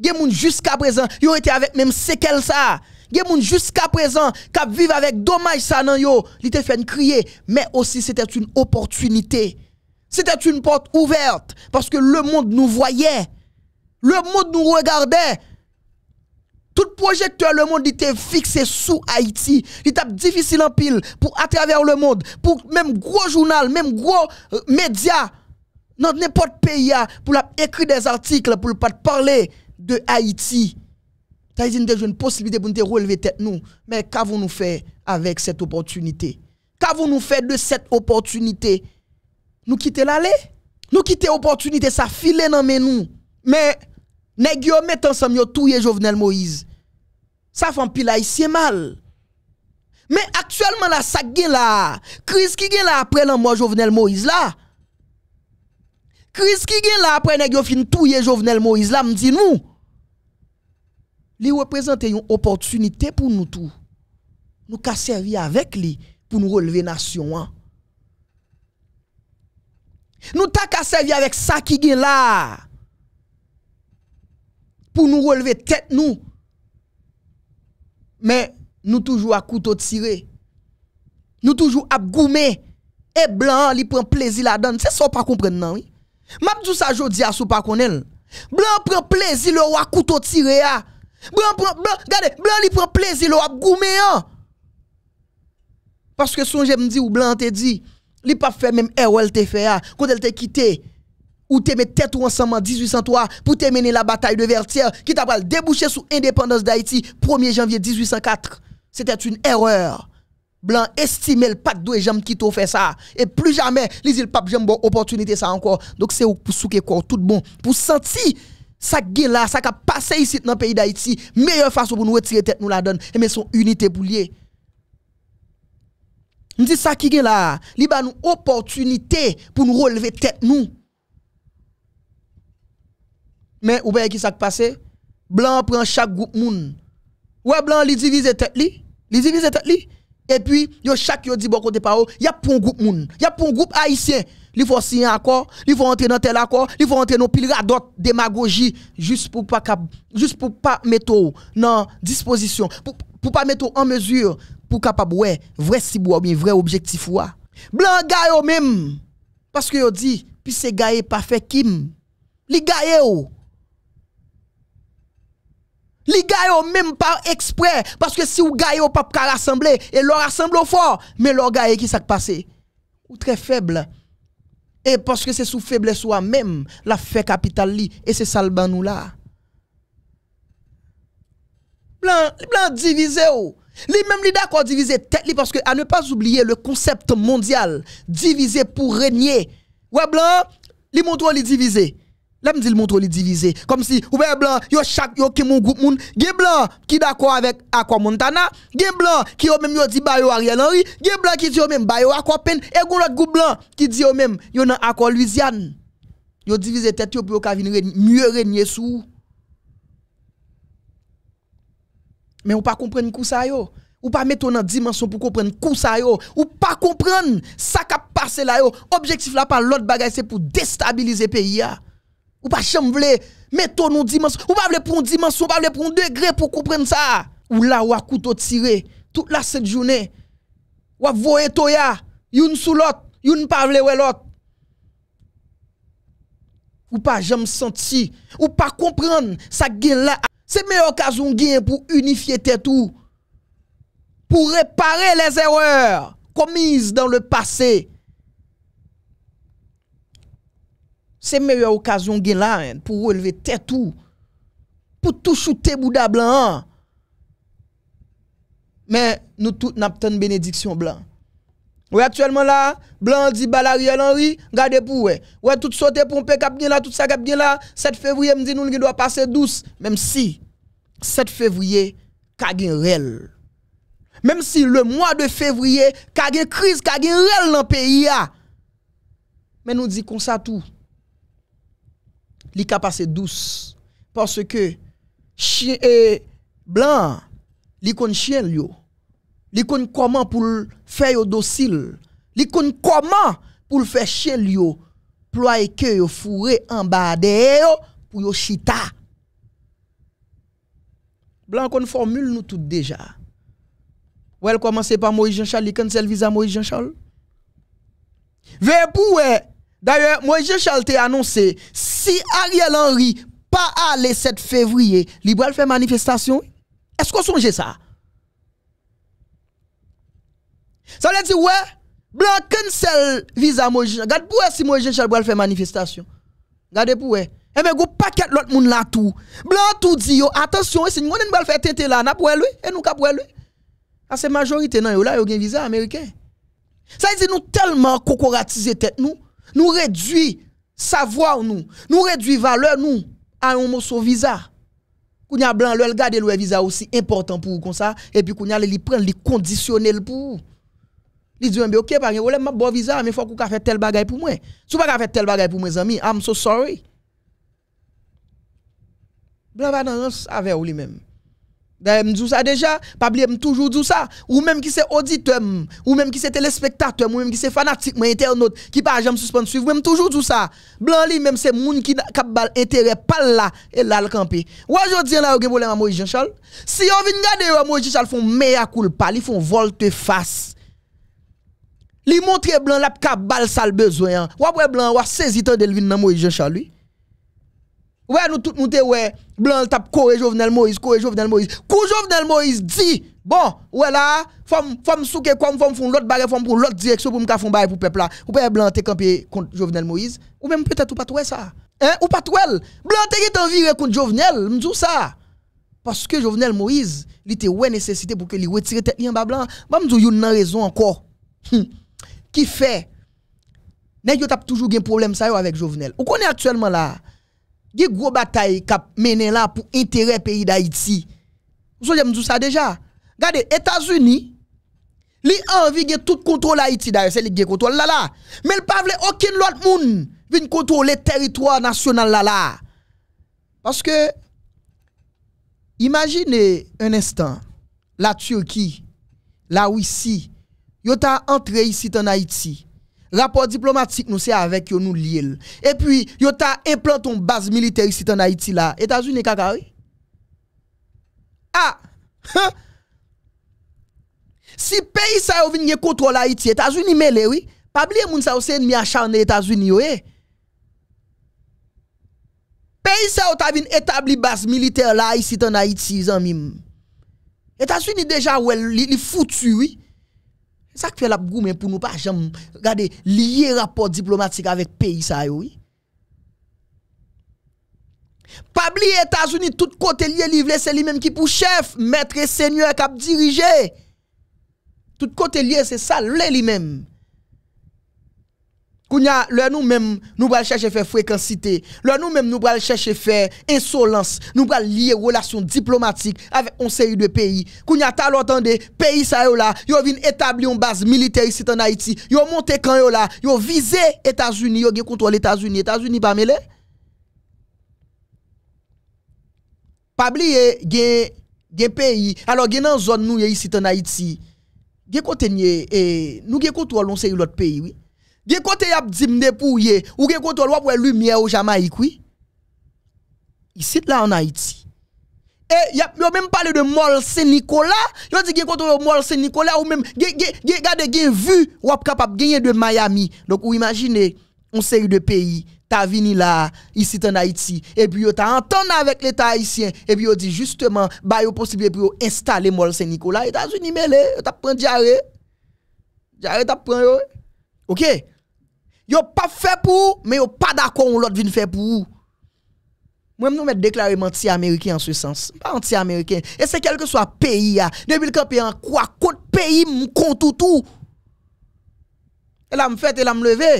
Gen moun jusqu'à présent, ils ont été avec même séquel ça gen moun jusqu'à présent qui vivent avec dommage ça nan yo, ils te fait crier, mais aussi c'était une opportunité. C'était une porte ouverte parce que le monde nous voyait. Le monde nous regardait. Tout projecteur le monde était fixé sous Haïti. Il tape difficile en pile pour à travers le monde, pour même gros journal, même gros euh, médias, média dans n'importe pays ah, pour écrire des articles pour pas parler de Haïti. Ça y a une possibilité pour nous relever tête nous. Mais qu'avons-nous fait avec cette opportunité? Qu'avons-nous fait de cette opportunité? Nous quitter l'aller? Nous quitter l'opportunité, ça file dans nous. Mais, nèg yo met ensemble tout le Jovenel Moïse. Ça fait un pile ici. mal. Mais actuellement la ça là. là, crise qui vient là après la mort Jovenel Moïse là. Crise qui vient là après nèg yo fin Jovenel Moïse là, me dit nous. Lui représente une opportunité pour nous tous. Nous avons servir avec lui pour nous relever nation. Hein. Nous t'a servir avec ça qui là. Pour nous relever tête nous. Mais nous toujours à couteau tiré. Nous toujours à goumer. Et blanc, il prend plaisir la dedans C'est ça pas comprendre non, oui. dit ça aujourd'hui à Blanc prend plaisir le roi couteau tiré ah. Blanc, blanc, blanc, regardez, blanc, il prend plaisir, il a Parce que son j'aime dit ou blanc te dit, il pas fait même erreur te fait quand elle t'a quitté ou te mis tête ou ensemble en 1803 pour te la bataille de Vertière qui t'a débouché sous indépendance d'Haïti 1er janvier 1804. C'était une erreur. Blanc estimait le pas de jambes qui t'ont fait ça. Et plus jamais, les le pape j'aime opportunité ça encore. Donc c'est pour souquer quoi tout bon. Pour sentir ça qui là, ça qui a passé ici dans le pays d'Haïti, meilleure façon pour nous retirer tête nous la donne, et eh, mais son unité pour lier. Nous dit ça qui est là, li ba nous opportunité pour nous relever tête nous. Mais ou bien qui ça qui passé, blanc prend chaque groupe moun. Ouais blanc Il divise tête li, li divise tête li. Et puis, yo chaque yo dit bon côté il y a pour un groupe moun, il y a pour un groupe haïtien. Il faut signer un accord, il faut entrer dans tel accord, il faut entrer dans pile d'autres démagogie juste pour pas juste pour pas mettre en disposition pour, pour pas mettre en mesure pour capable ouais vrai cibou ou bien vrai objectif ou blanc gars même parce que yo dit puis c'est gars fait kim li gars les gars, même pas exprès. Parce que si vous gars vous pas rassembler. Et leur rassemble fort. Mais leur gars, qui s'est passé? Ou très faible. Et parce que c'est sous faiblesse soi même la fait capitale, Et c'est ça le ban nous là. Blanc, blanc ou. Les mêmes li d'accord divisé tête parce que à ne pas oublier le concept mondial. Divisé pour régner. Ouais blanc, li montre li Là, me dit le montre divisé. Comme si, ou bien blanc, yo chaque, yo qui mon groupe moun, gen blanc qui d'accord avec Aqua Montana, gen blanc qui yo même yo dit ba yo Ariel Henry, gen blanc qui dit yo même ba e yo Aqua Pen, et gon l'autre groupe blanc qui dit yo même yo nan Aqua Louisiane. Yo divisé tête yo pour yo ka mieux régner sous. Mais ou pas comprendre kou ça yo. Ou pas mettre dans dimension pour comprendre kou ça yo. Ou pas comprendre ça qui passe passé là yo. Objectif là pas l'autre bagage c'est pour déstabiliser pays ya. Ou pas chambler, mettons nous dimension. Ou pas pour un dimanche, ou pas pour un degré pour comprendre ça. Ou là ou à couteau tiré toute la cette journée. Ou à voyer toya, youn sous l'autre, youn pas vle ou l'autre. Ou pas jamais senti, ou pas comprendre ça gain là. C'est meilleur occasion gain pour unifier tes tout. Pour réparer les erreurs commises dans le passé c'est meilleure occasion hein, pour relever tête tout pour tout shooter bouda blanc hein. mais nous tous n'a une bénédiction blanc actuellement là, Blanc dit Balariel Henry, gardez pour ouais. tout sauter pour cap tout ça bien là. 7 février, me dit nous, nous doit passer douce. Même si, 7 février, kagen rel. Même si le mois de février, une crise, une rel dans le pays. Ah. Mais nous dit comme ça tout. li ka pase dous, parce ke eh, blan li kon chen li yo, li kon koman pou l fe yo dosil, li kon koman pou l fe chen li yo, ploy e ke yo fure yon bade yo, pou yo chita. Blan kon formule nou tout deja. Wel koman se pa Moïse Jean Charles, li kon selvize a Moïse Jean Charles. Ve pou wey, D'ailleurs, Moïse Charles a annoncé, si Ariel Henry pas aller 7 février, il va faire manifestation. Est-ce qu'on songe ça? Ça veut dire, ouais, blanc cancel visa Moïse Regarde pour si Moïse Charles va faire manifestation. Regardez pour elle. Et bien, vous paquet l'autre monde là tout. Blanc tout dit, attention, si nous allons faire tete là, nous pour lui, et nous pour lui. Parce ah, majorité, non, là, il a un visa américain. Ça veut dire, nous tellement cocoratiser tête nous nous réduit savoir nous, nous réduit valeur nous à un mot sur visa. Kounya blanc le garde le visa aussi important pour comme ça et puis kounya li prend les conditionnel pour il dit OK par exemple, m'a bon visa mais faut qu'on fasse tel bagaille pour moi. Si pas faire tel bagaille pour mes amis, I'm so sorry. Blanc va dans avec lui-même. Je ben, dis ça déjà, pas oublier toujours dit ça. Ou même qui c'est auditeur, ou même qui c'est téléspectateur, ou même qui c'est fanatique, ou internaute, qui pas jamais suspendre suivre, même toujours dit ça. Blanc lui, même c'est moun qui a bal intérêt pas là, et là le campé. Ou aujourd'hui, là, un problème à Moïse Jean-Charles. Si on vient regarder Moïse Jean-Charles, font meilleur coup pas, ils font volte face. Li montre blanc la bal sale besoin. Ou blanc, ou saisi tant de lui dans Moïse Jean-Charles, lui. Ouais, nous tout le ouais, blanc tap coré Jovenel Moïse, coré Jovenel Moïse. Kou Jovenel Moïse dit, bon, ouais là, femme femme souke comme femme font l'autre bagage, femme pour l'autre direction pour me faire bail pour peuple là. Ou peut blanc te camper contre Jovenel Moïse ou même peut-être ou pas toi ça. Hein, ou pas toi Blanc te en virer contre Jovenel, me ça. Parce que Jovenel Moïse, il était ouais nécessité pour que lui retire tête en bas blanc. Bah yon nan raison encore. Hmm. Qui fait Nèg yo tap toujours un problème ça avec Jovenel. Ou connaît actuellement là il y a gros bataille qui mené là pour intérêt pays d'Haïti. Vous avez dit ça déjà. Regardez, États-Unis, li envie de tout contrôle Haïti d'ailleurs, c'est lui qui contrôle là là. Mais il pas veut aucun autre monde vienne contrôler territoire national là là. Parce que imaginez un instant la Turquie, la Russie, ils ont entré ici en Haïti. Rapor diplomatik nou se avek yo nou liel. E pwi yo ta implanton bas militeri sitan Haiti la. E tazwini kaka wè? Ah! Ha! Si peyi sa yo vin ye kontrol Haiti, e tazwini mele wè? Pa bliye moun sa yo se yon mi a chande e tazwini yo wè? Peyi sa yo ta vin etabli bas militeri la e sitan Haiti zan mim. E tazwini deja wè li foutu wè? Ça fait la mais pour nous pas jamais regarder lier rapport diplomatique avec pays ça oui. Pas États-Unis tout côté lié livre c'est lui-même qui pour chef, maître et seigneur qui a dirigé. Tout côté lié c'est ça lui-même. Kou nya, lè nou mèm nou bral chèche fè frekansite, lè nou mèm nou bral chèche fè insolans, nou bral liye wòlasyon diplomatik avè onse yu de peyi. Kou nya talotande, peyi sa yo la, yo vin etabli yon baz militer yon sitan Haiti, yo monte kan yo la, yo vize Etasuni, yo gen kontrol Etasuni. Etasuni ba mele? Pabli gen peyi, alò gen nan zon nou yon sitan Haiti, gen kontrol onse yon lot peyi, wè. des kote yap dim ou gye kote lwa au e Jamaïque, oui. Ici, là, en Haïti. Et y a même parlé de Mol Saint-Nicolas, yo dit gye kote de Mol Saint-Nicolas, ou même, gade vu, capable gagner de Miami. Donc, vous imaginez, on série de pays, ta vini là, ici en Haïti, et puis ta entendu avec l'État haïtien, et puis dit justement, bah possible, pour installer Mol Saint-Nicolas, États-Unis, ta prend diarrhée. Diarrhée ta Ok? Yo pa fe pou ou, me yo pa dakon ou lot vin fe pou ou. Mwen nou met deklare manti Amerike en sou sens. Mwen manti Amerike. E se kelke sou a peyi ya. 2014, kwa kote peyi mwen kontou tou. El am fete, el am leve.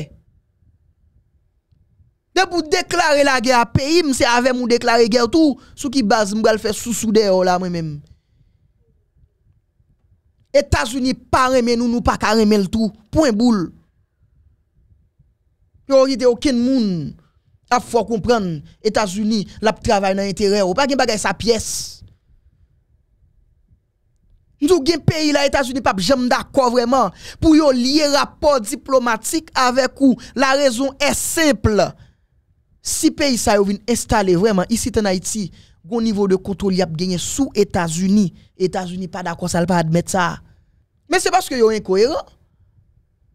De pou deklare la gè a peyi, mwen se ave mwen deklare gè ou tou. Sou ki baz mwen gè l fè sou sou der ou la mwen men. Etasouni pa reme nou nou pa ka reme l tou. Poin boule. priorité aucun monde à faut comprendre États-Unis la travail dans l'intérêt ou pas gen bagay sa pièce nous gen pays les États-Unis pas jamais d'accord vraiment pour yo lier rapport diplomatique avec ou la raison est simple si pays ça yo installer vraiment ici en Haïti au niveau de contrôle y a gagné sous États-Unis États-Unis pas d'accord ça pas admettre ça mais c'est parce que yo incohérent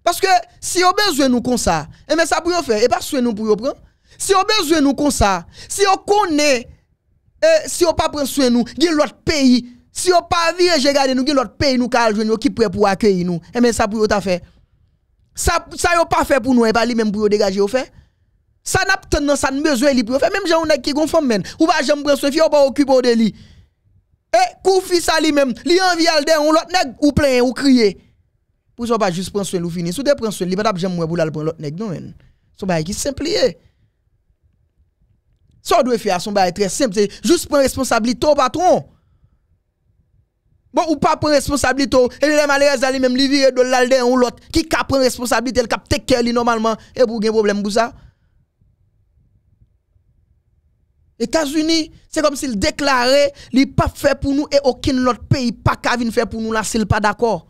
Paske si yo bezwen nou konsa, e eh men sa pou yo fe, e pa souen nou pou yo pren. Si yo bezwen nou konsa, si yo kone, e eh, si yo pa pren souen nou, gil lot peyi. Si yo pa vir e jegade nou, gil lot peyi nou ka aljouen nou ki pre pou akyeyi nou. E men sa pou yo ta fe. Sa yo pa fe pou nou, e pa li men pou yo degaje yo fe. Sa nap ten nan sa nou bezwen li pou yo fe, menm jan ou nek ki konfom men. Ou pa jan mpren souen, fi yo pa okipo de li. E eh, kou fi sa li menm, li an vi al den, ou lot nek ou pre, ou kriye. Pou sou ba jis pronswen lou finis. Sou de pronswen li, patap jem mwen bou la lpon lot nek nou men. Sou ba e ki simpli e. Sou a dwe fi a, sou ba e tre simpli e. Jis pronswen responsabli to patron. Bon ou pa pronswen responsabli to, e li dema le rezali, mem li vi e do lalde ou lot. Ki ka pronswen responsabli, tel kap teke li normalman, e bou gen problem pou sa. Etats-Unis, se kom si l deklaré, li pa fe pou nou, e okin lot peyi pa ka vin fe pou nou la, se l pa dakor.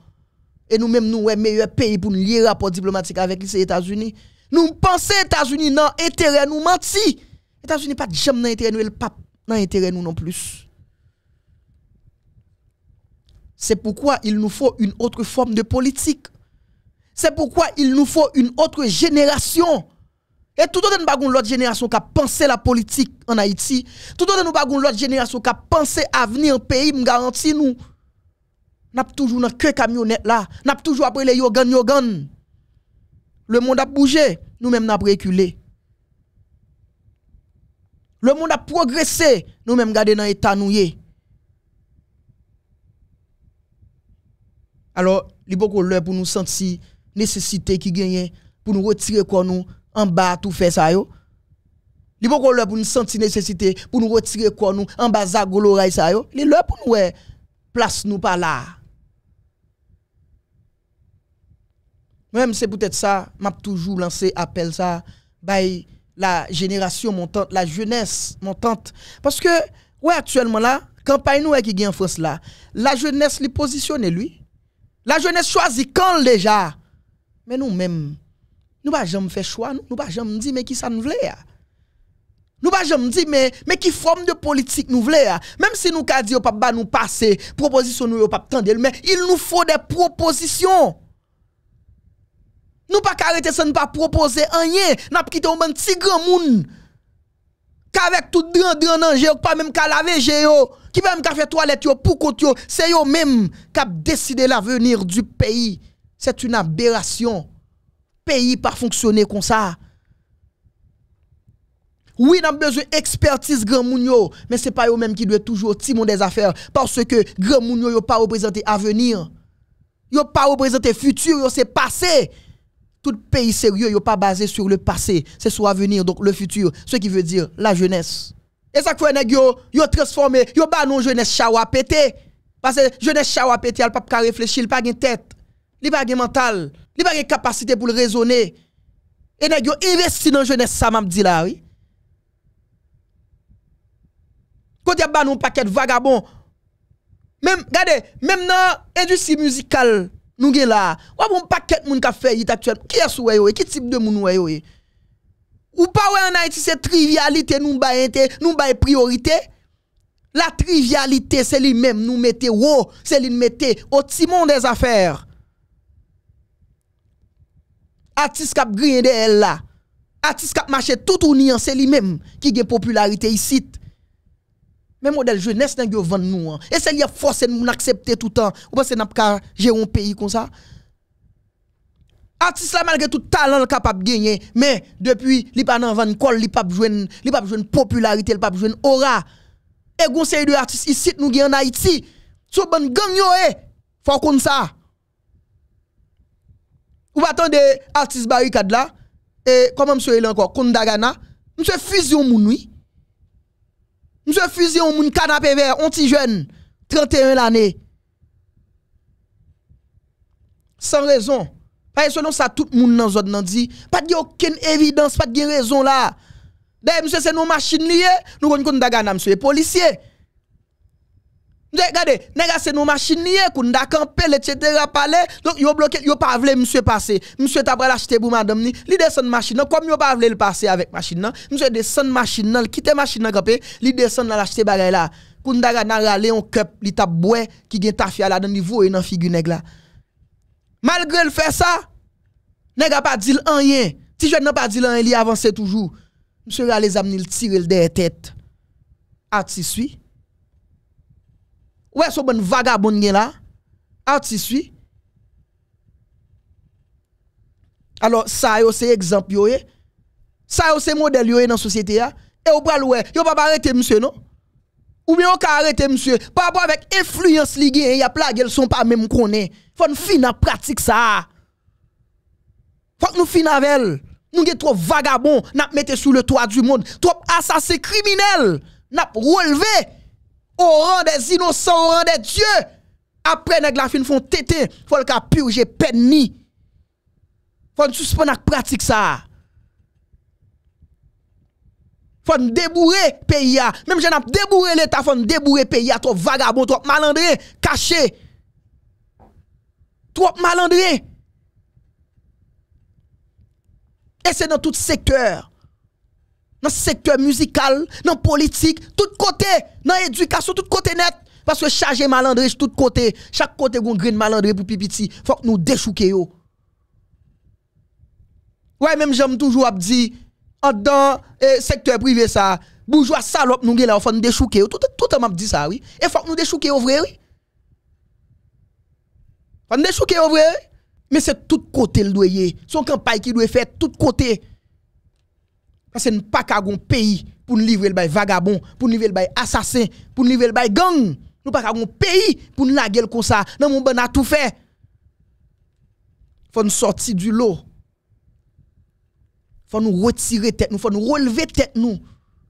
Et nous-mêmes, nous, sommes le meilleur pays pour nous lier rapport diplomatique avec les États-Unis. Nous pensons États-Unis non intérêt nous menti. États-Unis pas jamais intérêt nous, pas intérêt nous non plus. C'est pourquoi il nous faut une autre forme de politique. C'est pourquoi il nous faut une autre génération. Et tout ne nous de l'autre génération qui a pensé la politique en Haïti. Tout autant nous de l'autre génération qui a pensé venir en pays, me garantit nous n'a toujours dans que camionnette là, n'a toujours après les yogan yogan. Le monde a bougé, nous-mêmes n'a reculé. Le monde a progressé, nous-mêmes gardé dans l'état nous Alors, il y a beaucoup de pour nous sentir nécessité qui gagne pour nous retirer quoi nous en bas tout fait ça yo. Il y a beaucoup de pour nous sentir nécessité pour nous retirer quoi nous en bas zagoloray ça yo. Les est pour nous place nous pas là. Même c'est peut-être ça, m'a toujours lancé appel ça, la génération montante, la jeunesse montante. Parce que, ouais, actuellement là, campagne nous qui gagne en France la jeunesse lui positionne lui. La jeunesse choisit quand déjà. Mais nous-mêmes, nous pas jamais fait choix, nous, pouvons pas jamais mais qui ça nous voulait. Ah? Nous pas jamais dire, mais mais qui forme de politique nous voulons ah? Même si nous avons dit pas nous passer proposition nous pas mais il nous faut des propositions. Nou pa karete sa nou pa propoze anye, nap ki te ou ban ti gran moun. Ka vek tout dran dran nanje yo, pa menm ka lave je yo. Ki menm ka fe toalet yo, poukot yo. Se yo menm kap deside la venir du peyi. Set un aberasyon. Peyi pa fonksyone kon sa. Ouye nan bezou ekspertise gran moun yo. Men se pa yo menm ki dwe toujou ti moun desa fer. Parse ke gran moun yo yo pa reprezenti avenir. Yo pa reprezenti futur yo se pase. tout pays sérieux n'est pas basé sur le passé, c'est sur l'avenir, donc le futur, ce qui veut dire la jeunesse. Et ça fait nèg yo, transformer transformé, yo ba non jeunesse chawa pété. Parce que jeunesse chawa pété, elle pas ka réfléchir, elle pas de tête, elle pas de mental, elle pas de capacité pour raisonner. Et nèg a investi dans jeunesse ça m'a dit là, oui. Quand y a ba paquet vagabond. Même regardez, même dans l'industrie musicale Nou gen la, wapon paket moun ka fe yi tatuen, ki es wè yoy, ki tip de moun wè yoy. Ou pa wè anay ti se trivialite nou bay priorite, la trivialite se li menm nou mette wò, se li mette o timon de zafèr. Atis kap griye de el la, atis kap mache toutounian se li menm ki gen popularite yi site. Même modèle jeunesse, pas de nous. Hein. Et c'est lié force nous accepter tout le temps. Ou pensez que nous gérer un pays comme ça? Artiste là, malgré tout talent capable de gagner, mais depuis, il n'y a pas de col, il n'y a pas de popularité, il ne a pas de aura. Et conseil de artistes ici, nous gagnons en Haïti. Sou bon gang yo, eh, faut qu'on ça. Ou attendez, artiste barricade là, et comment monsieur est encore, Kondagana, monsieur fusion mounoui. Mse füzi yon moun kanap e ver, ontijen, 31 l ane. San rezon. Pa yon son yon sa tout moun nan zon nan di. Pat gen yon ken evidans, pat gen rezon la. Dey mse se nou machin liye, nou kon yon kon dagan nan mse polisye. Gade, nega se nou machin niye, kou nda kampe, le tjetera pale, donk yo bloke, yo pa vle msue pase, msue tabre la chite bou madam ni, li desen machin nan, kom yo pa vle le pase avek machin nan, msue desen machin nan, l kite machin nan kape, li desen la la chite bagay la, kou nda ga nan rale yon kep, li tab bwen, ki gen tafya la, dan li vou e nan figu neg la. Malgre l fè sa, nega pa dil an yen, ti jwen nan pa dil an yen, li avanse toujou, msue gale zamni l tire l deye tèt, ati sui, Ouais, so bon vagabond est là. Artiste oui. Alors ça c'est exemple eh. Ça c'est modèle eh, dans la société Et ou vous ouais, pouvez pas arrêter monsieur non. Ou bien on peut arrêter monsieur par rapport avec influence li il eh, y a ne sont pas même connaît. Faut nous finir pratique ça. Faut que nous fin avec elle. Nous sommes trop vagabonds, nous mettons sous le toit du monde, trop assassins criminels, nous relevé Oran de zinousan, oran de Diyo, apre neg la fin fon tete, fol ka pi ou je pen ni. Fon sou spon ak pratik sa. Fon deboure peya, menm jen ap deboure leta, fon deboure peya, trop vagabon, trop malandre, kache. Trop malandre. E se nan tout sektor. dans le secteur musical, dans la politique, tout côté, dans l'éducation, tout côté net. Parce que chargé malandré, tout côté, chaque côté, grain green malandré pour pipiti, faut que nous déchouquions. Ouais, même j'aime toujours dire, dans le eh, secteur privé, ça, bourgeois salope, nous là, faut nous déchouquer. Tout, tout le monde dit ça, oui. Et faut que nous déchouquions, vrai, oui. Faut nous déchouquions, vrai, oui. Mais c'est tout côté le doyer. Son campagne qui doit faire tout côté. Parce que nous pas qu'à un pays pour nous livrer le vagabond, pour nous livrer le assassin, pour nous livrer le gang. Nous pas qu'à un pays pour nous laguer comme ça. Nous mon bon a tout fait. Faut nous sortir du lot. Faut nous retirer tête, nous faut nous relever tête nous.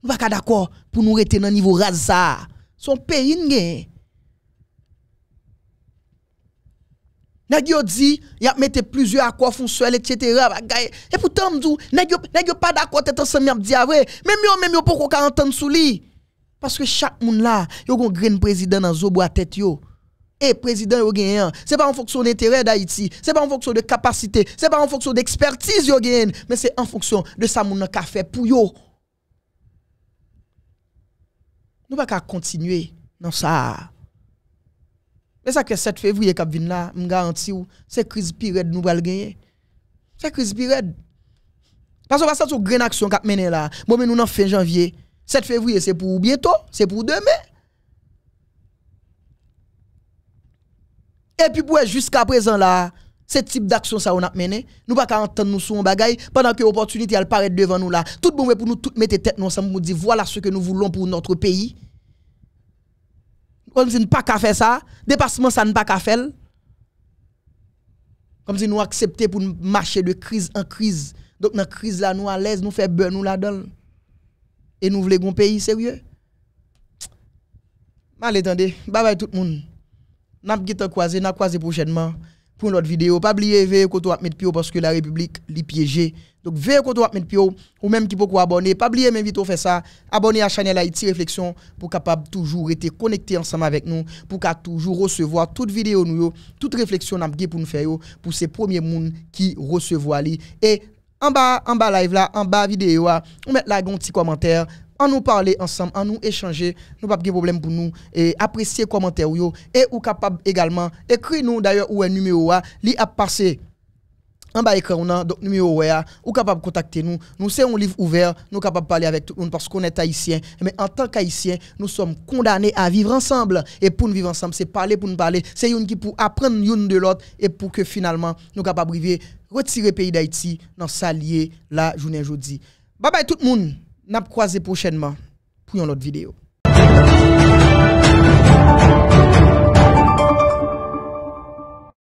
Nous pas d'accord pour nous rester dans niveau rase ça. Son pays Nèg yo dit, y a mettre plusieurs accords fonctionnels etc. Et pourtant m'dou, nèg yo pas d'accord tête ensemble me dit avre. Même yo même yo pourquoi qu'on entende sous lit? Parce que chaque moun là, yo gon grain président dans zo bois tête yo. Et eh, président yo gagne. C'est pas en fonction d'intérêt d'Haïti, c'est pas en fonction de capacité, c'est pas en fonction d'expertise yo gagne, mais c'est en fonction de ça moun ka fait pour yo. Nous pas qu'à continuer dans ça. E sa ke 7 fevriye kap vin la, m garanti ou, se kriz pi red nou bal genye. Se kriz pi red. Paswa paswa sou gren aksyon kap mene la, mou men nou nan fin janvye, 7 fevriye se pou bieto, se pou deme. E pi pou e jiska prezan la, se tip d'aksyon sa ou nap mene, nou pa ka anten nou sou m bagay, padan ke opotuniti al paret devan nou la, tout bonwe pou nou tout mette tet nou ansam mou di, wala se ke nou voulon pou notre peyi. comme si nous pas qu'à faire ça, dépassement ça ne pas qu'à faire. Comme si nous acceptons pour marcher de crise en crise. Donc dans la crise là nous à l'aise, nous faisons beurre nous là-dedans. Et nous voulons un pays sérieux. Mal attendez, bye bye tout le monde. N'a pas croisé, n'a croiser prochainement pour notre vidéo. Pas oublier, veillez vous parce que la République est piégée. Donc, veillez vous vous mettre pio ou même qui peut abonner. Pas oublier, vite, ça. Abonnez à la chaîne Haïti Réflexion pour capable toujours être connecté ensemble avec nous, pour qu'à toujours recevoir toute vidéo nous, toute réflexion nous pour nous faire, pour ces premiers monde qui recevoir li. Et en bas, en bas live là, en bas vidéo, on met la un petit commentaire en nous parler ensemble, à nous échanger, nous pas de problème pour nous et apprécier commentaire ou et ou capable également écrire nous d'ailleurs ou un numéro a, li a passé en bas écran donc numéro a, ou capable contacter nous. Nous c'est un livre ouvert, nous capable parler avec tout le monde parce qu'on est haïtien, mais en tant qu'haïtien, nous sommes condamnés à vivre ensemble et pour nous vivre ensemble, c'est parler pour nous parler, c'est une qui pour apprendre une de l'autre et pour que finalement nous capable de retirer pays d'Haïti dans salier la journée jeudi. Bye bye tout le monde n'a prochainement pour une autre vidéo.